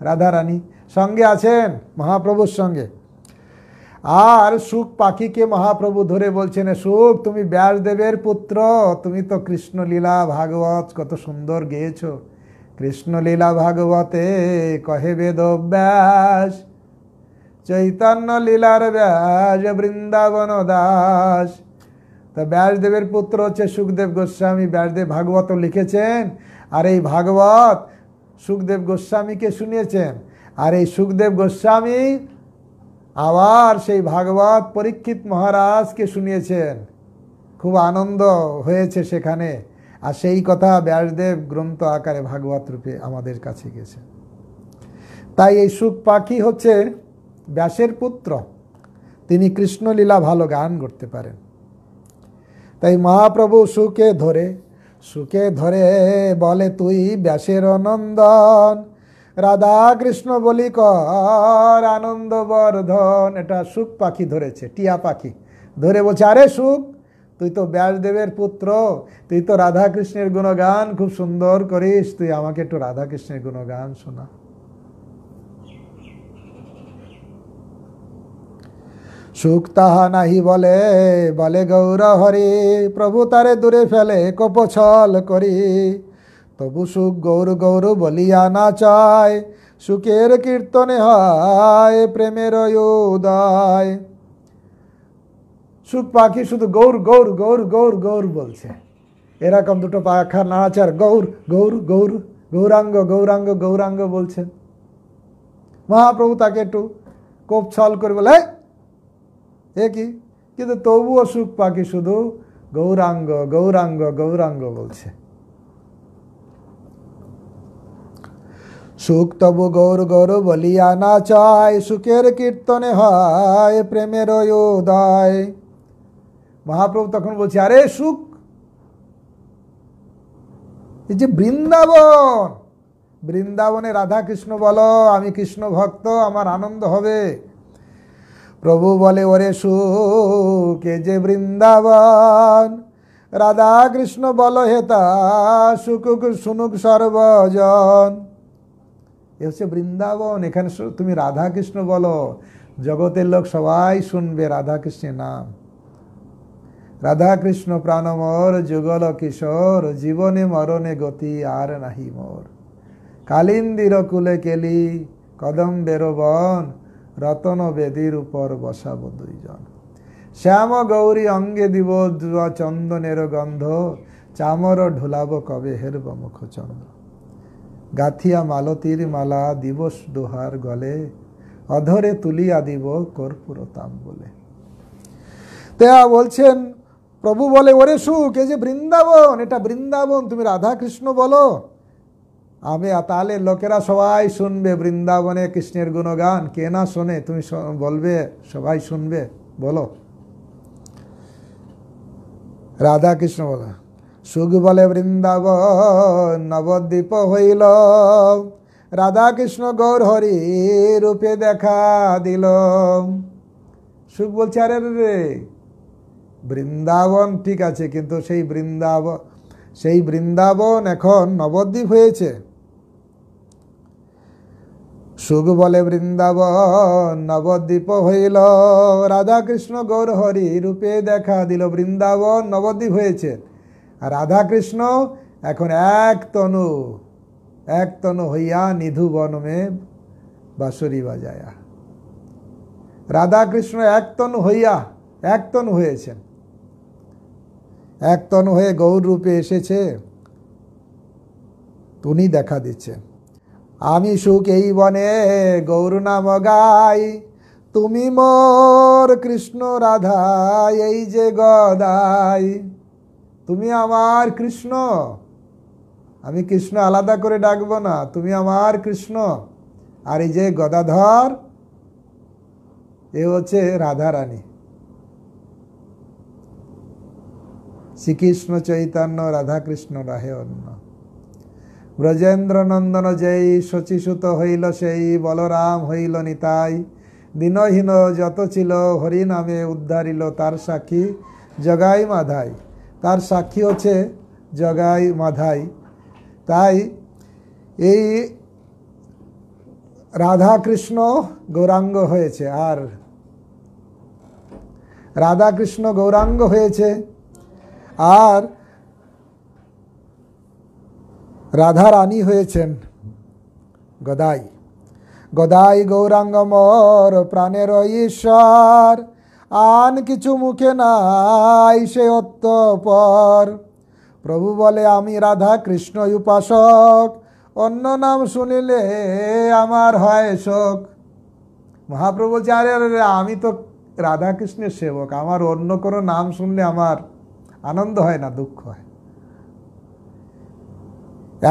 রাধারানী সঙ্গে আছেন মহাপ্রভুর সঙ্গে আর সুখ পাখিকে মহাপ্রভু ধরে বলছেন সুখ তুমি ব্যাসদেবের পুত্র তুমি তো কৃষ্ণলীলা ভাগবত কত সুন্দর গেয়েছ কৃষ্ণলীলা ভাগবতে কহে বেদ ব্যাস চৈতন্য লীলার ব্যাস বৃন্দাবন দাস তা ব্যাসদেবের পুত্র হচ্ছে সুখদেব গোস্বামী ব্যাসদেব ভাগবত লিখেছেন আর এই ভাগবত সুখদেব গোস্বামীকে শুনিয়েছেন আর এই সুখদেব গোস্বামী আবার সেই ভাগবত পরীক্ষিত মহারাজকে শুনিয়েছেন খুব আনন্দ হয়েছে সেখানে আর সেই কথা ব্যাসদেব গ্রন্থ আকারে ভাগবত রূপে আমাদের কাছে গেছে তাই এই সুখ পাখি হচ্ছে ব্যাসের পুত্র তিনি কৃষ্ণলীলা ভালো গান করতে পারেন তাই মহাপ্রভু সুখে ধরে সুখে ধরে বলে তুই ব্যাসের নন্দন রাধা কৃষ্ণ বলি কর আনন্দ বর্ধন এটা সুখ পাখি ধরেছে টিয়া পাখি ধরে বলছে আরে সুখ তুই তো ব্যাসদেবের পুত্র তুই তো রাধাকৃষ্ণের গুণগান খুব সুন্দর করিস তুই আমাকে একটু রাধাকৃষ্ণের গুণগান শোনা সুখ তাহা নাহি বলে বলে গৌর হরি প্রভু তারে দূরে ফেলে কপছল করি তবু সুখ গৌর গৌর বলিয়া না চায় সুখের কীর্তনে হয় প্রেমের উদয় সুখ পাখি শুধু গৌর গৌর গৌর গৌর গৌর বলছে এরকম দুটো পাখা নাচার গৌর গৌর গৌর গৌরাঙ্গ গৌরাঙ্গ গৌরাঙ্গ বলছেন মহাপ্রভু তাকে একটু কোপ ছল করে বলে একই কিন্তু তবুও সুখ পাখি শুধু গৌরাঙ্গ গৌরাঙ্গ গৌরাঙ্গ বলছে সুখ তবু গৌর গৌর বলিয়া না চায় সুখের কীর্তনে হয় প্রেমের উদয় মহাপ্রভু তখন বলছে আরে সুখ এই যে বৃন্দাবন বৃন্দাবনে রাধা কৃষ্ণ বলো আমি কৃষ্ণ ভক্ত আমার আনন্দ হবে প্রভু বলে ওরে সুখে যে বৃন্দাবন রাধা কৃষ্ণ বল হেতা সুকুক সুনুক সর্বজন এ হচ্ছে বৃন্দাবন এখানে তুমি রাধা কৃষ্ণ বলো জগতের লোক সবাই শুনবে রাধা কৃষ্ণের নাম রাধা কৃষ্ণ প্রাণ মোর যুগল কিশোর জীবনে মরণে গতি আর নাহি মোর কালিন্দির কুলে কেলি কদম বেরোবন রতন বেদির উপর বসাব দুইজন শ্যাম গৌরী অঙ্গে দিব চন্দনের গন্ধ চামর ঢোলাব কবে হেরব মুখচন্দ্র গাথিয়া মালতীর মালা দিবস দোহার গলে অধরে তুলিয়া দিব কর্পুর তাম বলে তেয়া বলছেন প্রভু বলে ওরে সুখ এই যে বৃন্দাবন এটা বৃন্দাবন তুমি রাধা কৃষ্ণ বলো আমি তাহলে লোকেরা সবাই শুনবে বৃন্দাবনে কৃষ্ণের গুণগান কে না শোনে তুমি বলবে সবাই শুনবে বলো রাধা কৃষ্ণ বলা সুখ বলে বৃন্দাবন নবদ্বীপ হইল রাধা কৃষ্ণ গৌর হরি রূপে দেখা দিল সুখ বলছে আরে রে বৃন্দাবন ঠিক আছে কিন্তু সেই বৃন্দাবন সেই বৃন্দাবন এখন নবদ্বীপ হয়েছে সুখ বলে বৃন্দাবন নবদ্বীপ হইল রাধাকৃষ্ণ গৌর হরি রূপে দেখা দিল বৃন্দাবন নবদ্বীপ হয়েছে আর রাধাকৃষ্ণ এখন এক তনু এক তনু হইয়া নিধু বনমে বাঁশুরি বাজায়া রাধাকৃষ্ণ এক তনু হইয়া এক তনু হয়েছেন এক তনু হয়ে গৌর রূপে এসেছে তুনি দেখা দিচ্ছেন আমি সুখ এই বনে গৌর নাম গাই তুমি মোর কৃষ্ণ রাধা এই যে গদাই তুমি আমার কৃষ্ণ আমি কৃষ্ণ আলাদা করে ডাকবো না তুমি আমার কৃষ্ণ আর এই যে গদাধর এ হচ্ছে রাধারানী শ্রীকৃষ্ণ চৈতন্য রাধাকৃষ্ণ রাহে অন্য ব্রজেন্দ্র নন্দন যেই শচীসূত হইল সেই বলরাম হইল নিতাই দীনহীন যত ছিল হরি নামে উদ্ধারিল তার সাক্ষী জগাই মাধাই তার সাক্ষী হচ্ছে জগাই মাধাই তাই এই রাধাকৃষ্ণ গৌরাঙ্গ হয়েছে আর রাধাকৃষ্ণ গৌরাঙ্গ হয়েছে আর রাধা রানী হয়েছেন গদাই গদাই গৌরাঙ্গ মর প্রাণের ঈশ্বর আন কিছু মুখে নাই সে অত্যপর প্রভু বলে আমি রাধা কৃষ্ণ উপাসক অন্য নাম শুনিলে আমার হয় শোক মহাপ্রভু বলছে আরে আরে আমি তো রাধাকৃষ্ণের সেবক আমার অন্য কোনো নাম শুনলে আমার আনন্দ হয় না দুঃখ হয়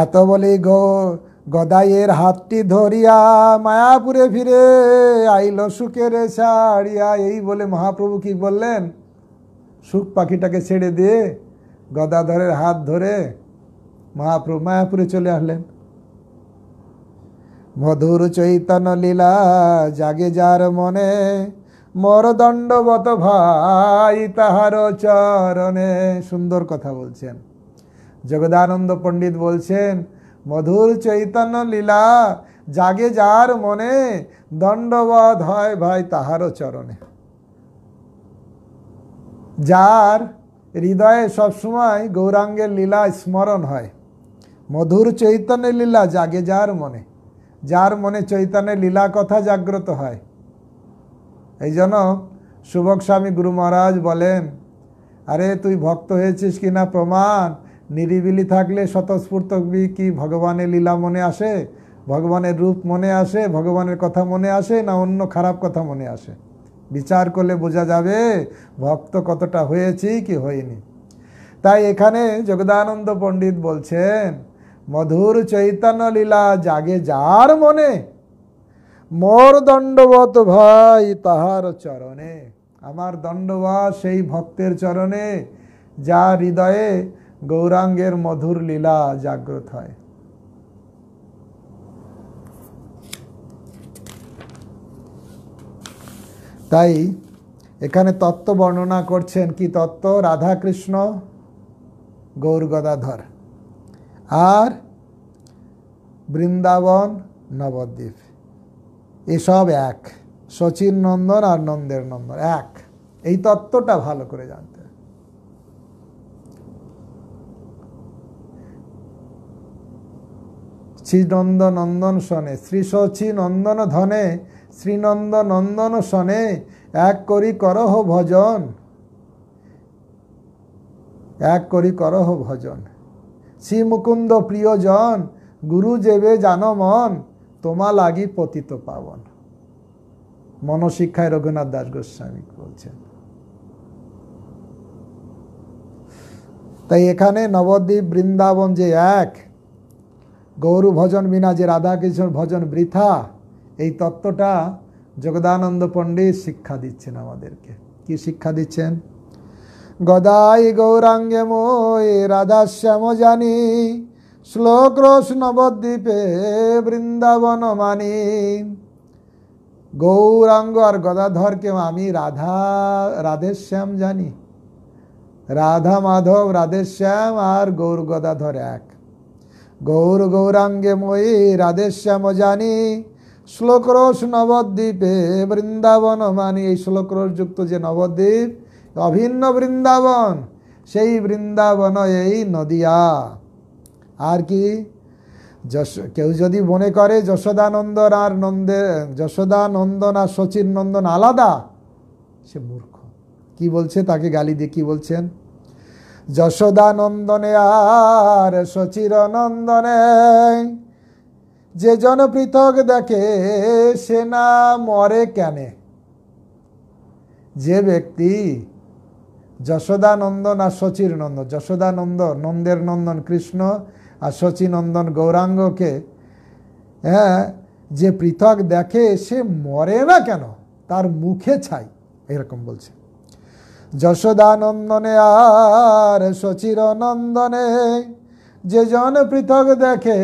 এত বলি গো গদাইয়ের হাতটি ধরিয়া মায়াপুরে ফিরে আইল সুখের ছাড়িয়া এই বলে মহাপ্রভু কি বললেন সুখ পাখিটাকে ছেড়ে দিয়ে গদাধরের হাত ধরে মহাপ্রভু মায়াপুরে চলে আসলেন মধুর চৈতন্য লীলা জাগে যার মনে মর দণ্ডবত ভাই তাহার চরণে সুন্দর কথা বলছেন জগদানন্দ পণ্ডিত বলছেন মধুর চৈতন্য লীলা জাগে যার মনে দণ্ডবধ হয় ভাই তাহারও চরণে যার হৃদয়ে সবসময় গৌরাঙ্গের লীলা স্মরণ হয় মধুর চৈতন্য লীলা জাগে যার মনে যার মনে চৈতন্যের লীলা কথা জাগ্রত হয় এই জন্য সুভক স্বামী গুরু মহারাজ বলেন আরে তুই ভক্ত হয়েছিস কিনা প্রমাণ নিরিবিলি থাকলে স্বতঃস্ফূর্ত কি ভগবানের লীলা মনে আসে ভগবানের রূপ মনে আসে ভগবানের কথা মনে আসে না অন্য খারাপ কথা মনে আসে বিচার করলে বোঝা যাবে ভক্ত কতটা হয়েছি কি হয়নি তাই এখানে জগদানন্দ পণ্ডিত বলছেন মধুর চৈতন্য লীলা জাগে যার মনে মোর দণ্ডবত ভাই তাহার চরণে আমার দণ্ডবাস সেই ভক্তের চরণে যা হৃদয়ে গৌরাঙ্গের মধুর লীলা জাগ্রত হয় তাই এখানে তত্ত্ব বর্ণনা করছেন কি তত্ত্ব রাধাকৃষ্ণ গৌর গদাধর আর বৃন্দাবন নবদ্বীপ এসব এক শচীন নন্দন আর নন্দের নন্দন এক এই তত্ত্বটা ভালো করে জান শ্রীনন্দ নন্দন সনে শ্রী শচি নন্দন ধনে শ্রীনন্দ নন্দন সনে এক করি করহ ভজন এক করি করহ ভজন শ্রী মুকুন্দ প্রিয়জন গুরু যেবে জান মন তোমা লাগি পতিত পাবন মনশিক্ষায় রঘুনাথ দাস গোস্বামী বলছেন তাই এখানে নবদ্বীপ বৃন্দাবন যে এক গৌর ভজন বিনা যে রাধাকৃষ্ণ ভজন বৃথা এই তত্ত্বটা জগদানন্দ পণ্ডিত শিক্ষা দিচ্ছেন আমাদেরকে কি শিক্ষা দিচ্ছেন গদাই গৌরাঙ্গে রাধা শ্যাম জানি শ্লোক রস নবদ্বীপে বৃন্দাবন মানি গৌরাঙ্গ আর গদাধর কেউ আমি রাধা শ্যাম জানি রাধা মাধব শ্যাম আর গৌর গদাধর এক গৌর গৌরাঙ্গে ময়ী রাধেশ্যাম জানি শ্লোকরস নবদ্বীপে বৃন্দাবন মানি এই শ্লোকরস যুক্ত যে নবদ্বীপ অভিন্ন বৃন্দাবন সেই বৃন্দাবন এই নদিয়া আর কি যশ কেউ যদি মনে করে যশোদানন্দন আর নন্দে যশোদানন্দন আর শচীন নন্দন আলাদা সে মূর্খ কি বলছে তাকে গালি দিয়ে কী বলছেন যশোদানন্দনে আর নন্দনে যে জন পৃথক দেখে সে না মরে কেনে যে ব্যক্তি যশোদানন্দন আর সচির নন্দন যশোদানন্দ নন্দের নন্দন কৃষ্ণ আর নন্দন গৌরাঙ্গকে হ্যাঁ যে পৃথক দেখে সে মরে না কেন তার মুখে ছাই এরকম বলছে যশোদানন্দনে আর শচির নন্দনে যে জন পৃথক দেখে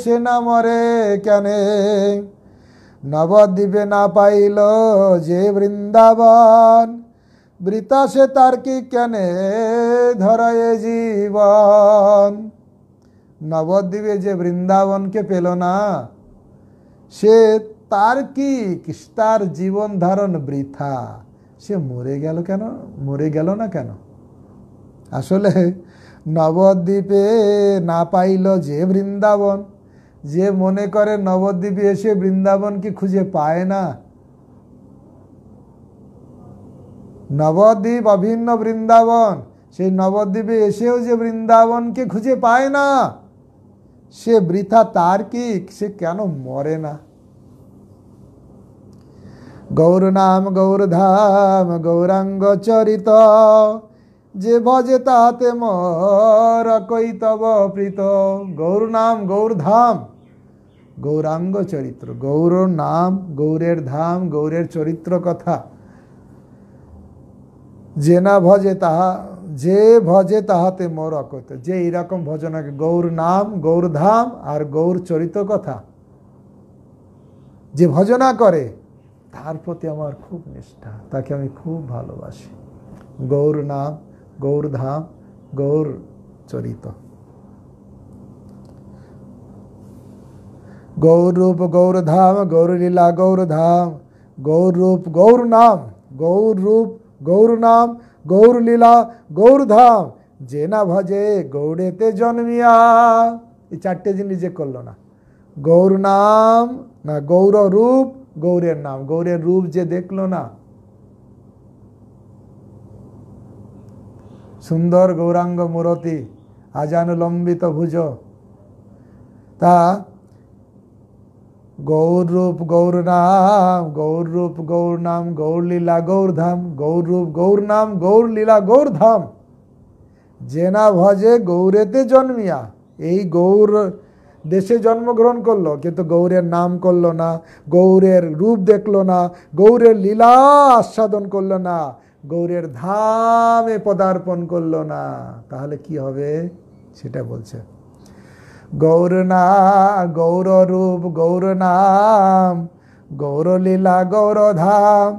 সে না মরে কেনে নবদ্বীপে না পাইল যে বৃন্দাবন বৃতা সে তার কি কেনে ধরায় জীবন নবদ্বীপে যে বৃন্দাবনকে পেল না সে তার কি তার জীবন ধারণ বৃথা সে মরে গেল কেন মরে গেল না কেন আসলে নবদ্বীপে না পাইল যে বৃন্দাবন যে মনে করে নবদ্বীপে এসে বৃন্দাবন কি খুঁজে পায় না নবদ্বীপ অভিন্ন বৃন্দাবন সেই নবদ্বীপে এসেও যে বৃন্দাবনকে খুঁজে পায় না সে বৃথা তার কি সে কেন মরে না গৌর গৌর গৌরধাম গৌরাঙ্গ চরিত যে ভজে তাতে মর কৈতব প্রীত গৌর গৌরধাম গৌরাঙ্গ চরিত্র গৌর নাম গৌরের ধাম গৌরের চরিত্র কথা যে না ভজে তাহা যে ভজে তাহাতে মোর অকৈত যে এইরকম ভজনাকে গৌর নাম গৌরধাম আর গৌর চরিত্র কথা যে ভজনা করে তার প্রতি আমার খুব নিষ্ঠা তাকে আমি খুব ভালোবাসি গৌর নাম গৌর ধাম গৌর চরিত গৌর রূপ গৌর ধাম গৌর লীলা গৌর ধাম গৌর রূপ গৌর নাম গৌর রূপ গৌর নাম গৌর লীলা গৌর ধাম যে না ভজে গৌড়েতে জন্মিয়া এই চারটে জিনিস যে করলো না গৌর নাম না গৌর রূপ গৌরের নাম গৌরের রূপ যে দেখলো না সুন্দর গৌরাঙ্গ মূরতি আজানুলম্বিত ভুজ তা রূপ গৌর নাম রূপ গৌর নাম গৌরলীলা গৌরধাম ধাম গৌর নাম গৌরলীলা গৌরধাম না ভজে গৌরেতে জন্মিয়া এই গৌর দেশে জন্মগ্রহণ করলো কিন্তু গৌরের নাম করলো না গৌরের রূপ দেখলো না গৌরের লীলা আস্বাদন করলো না গৌরের ধামে পদার্পণ করলো না তাহলে কি হবে সেটা বলছে গৌর না গৌর রূপ গৌর নাম গৌরলীলা গৌরধাম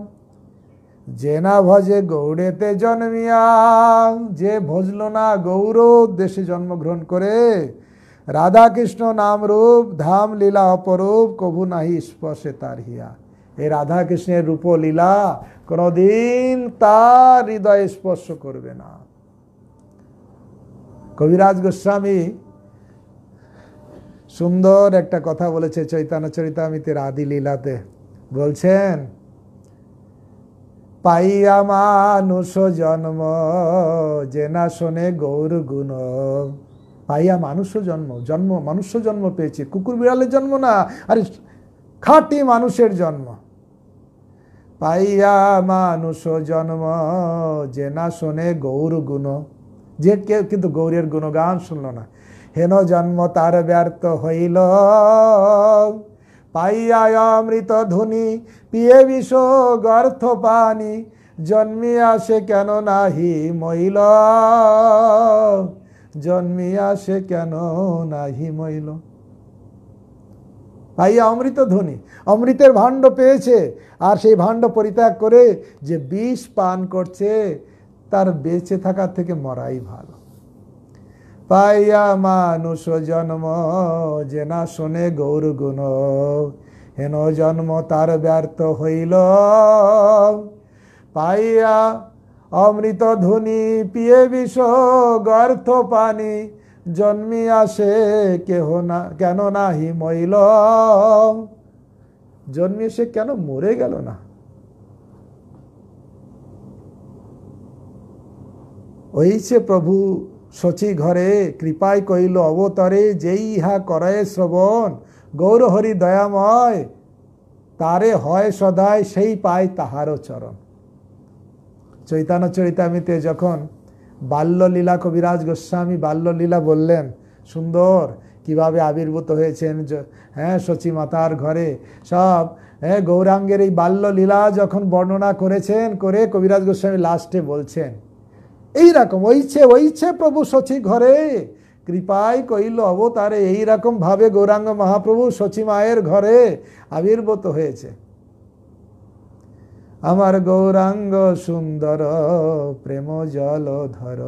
যে না ভজে গৌড়েতে জন্মিয়া যে ভজল না গৌর দেশে জন্মগ্রহণ করে রাধাকৃষ্ণ নাম রূপ ধাম লীলা অপরূপ কভু নাহি স্পর্শে তার হিয়া এই রাধাকৃষ্ণের লীলা কোনোদিন তার হৃদয় স্পর্শ করবে না কবিরাজ গোস্বামী সুন্দর একটা কথা বলেছে চৈতন্য চরিতামিতে আদি লীলাতে বলছেন পাইয়া মানুষ জন্ম যে না শোনে গৌর গুণ পাইয়া মানুষ জন্ম জন্ম মানুষ জন্ম পেয়েছে কুকুর বিড়ালের জন্ম না আরে খাঁটি মানুষের জন্ম পাইয়া মানুষ জন্ম যে না শোনে গৌর গুণ যে কেউ কিন্তু গৌরের গুণগান শুনল না হেন জন্ম তার ব্যর্থ হইল পাইয়া অমৃত ধ্বনি পিয়ে বিষ গর্থ পানি জন্মিয়া সে কেন নাহি মহিলা জন্মিয়া সে কেন নাহি হিমইল ভাইয়া অমৃত ধ্বনি অমৃতের ভাণ্ড পেয়েছে আর সেই ভাণ্ড পরিত্যাগ করে যে বিষ পান করছে তার বেঁচে থাকার থেকে মরাই ভালো পাইয়া মানুষ জন্ম যে না শোনে গৌর গুণ হেন জন্ম তার ব্যর্থ হইল পাইয়া অমৃত ধুনি পিয়ে বিষ গর্থ পানি জন্মি আসে কেহ না কেন নাহি মইল জন্মি সে কেন মরে গেল না সে প্রভু সচি ঘরে কৃপায় কইল অবতরে যেই ইহা করে শ্রবণ গৌরহরি দয়াময় তারে হয় সদায় সেই পায় তাহারও চরণ চৈতান্য চরিতামিতে যখন বাল্যলীলা কবিরাজ গোস্বামী বাল্যলীলা বললেন সুন্দর কিভাবে আবির্ভূত হয়েছেন হ্যাঁ শচী মাতার ঘরে সব হ্যাঁ গৌরাঙ্গের এই বাল্যলীলা যখন বর্ণনা করেছেন করে কবিরাজ গোস্বামী লাস্টে বলছেন এইরকম ওইছে ওইছে প্রভু শচী ঘরে কৃপায় কইল অবতারে এইরকমভাবে গৌরাঙ্গ মহাপ্রভু শচী মায়ের ঘরে আবির্ভূত হয়েছে আমার গৌরাঙ্গ সুন্দর প্রেম জলধর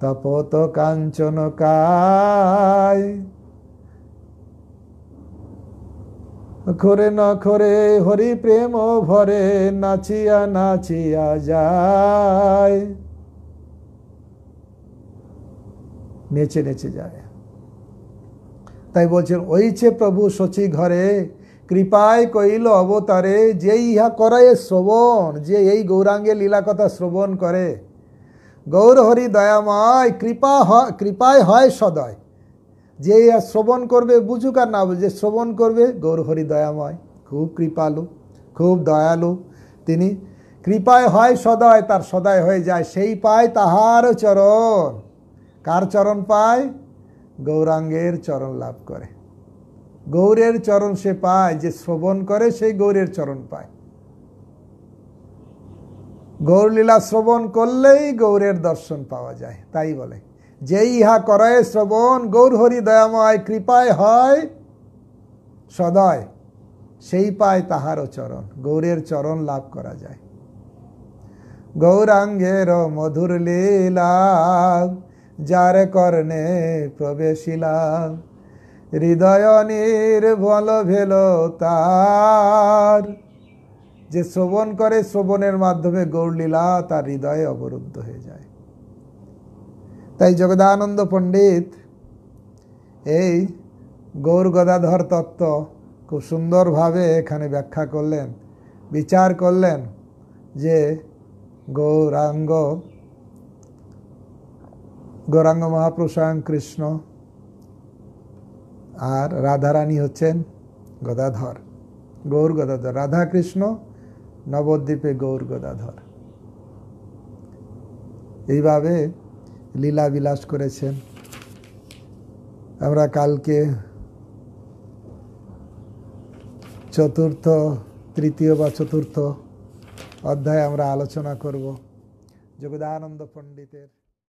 তপত কাঞ্চন কায় খরে নখরে হরি প্রেম ভরে নাচিয়া নাচিয়া যায় নেচে নেচে যায় তাই বলছেন ওইছে প্রভু শচী ঘরে কৃপায় কইল অবতারে যে ইহা করায় শ্রবণ যে এই গৌরাঙ্গে লীলা কথা শ্রবণ করে গৌর হরি দয়াময় কৃপা হয় কৃপায় হয় সদয় যে ইহা শ্রবণ করবে বুঝুক আর না বুঝে শ্রবণ করবে গৌরহরি দয়াময় খুব কৃপালু খুব দয়ালু তিনি কৃপায় হয় সদয় তার সদয় হয়ে যায় সেই পায় তাহার চরণ কার চরণ পায় গৌরাঙ্গের চরণ লাভ করে গৌরের চরণ সে পায় যে শ্রবণ করে সেই গৌরের চরণ পায় গৌরলীলা শ্রবণ করলেই গৌরের দর্শন পাওয়া যায় তাই বলে যে ইহা করায় শ্রবণ হরি দয়াময় কৃপায় হয় সদয় সেই পায় তাহারও চরণ গৌরের চরণ লাভ করা যায় গৌরাঙ্গের মধুর লীলা যার কর্ণে প্রবেশিলাম হৃদয় নির্বল ভেল তার যে শ্রবণ করে শ্রবণের মাধ্যমে গৌরলীলা তার হৃদয়ে অবরুদ্ধ হয়ে যায় তাই জগদানন্দ পণ্ডিত এই গৌর গদাধর তত্ত্ব খুব সুন্দরভাবে এখানে ব্যাখ্যা করলেন বিচার করলেন যে গৌরাঙ্গ গৌরাঙ্গ মহাপুরুষায়ং কৃষ্ণ আর রাধারানী হচ্ছেন গদাধর গৌর গদাধর রাধাকৃষ্ণ নবদ্বীপে গৌর গদাধর এইভাবে লীলা বিলাস করেছেন আমরা কালকে চতুর্থ তৃতীয় বা চতুর্থ অধ্যায় আমরা আলোচনা করব যোগদানন্দ পণ্ডিতের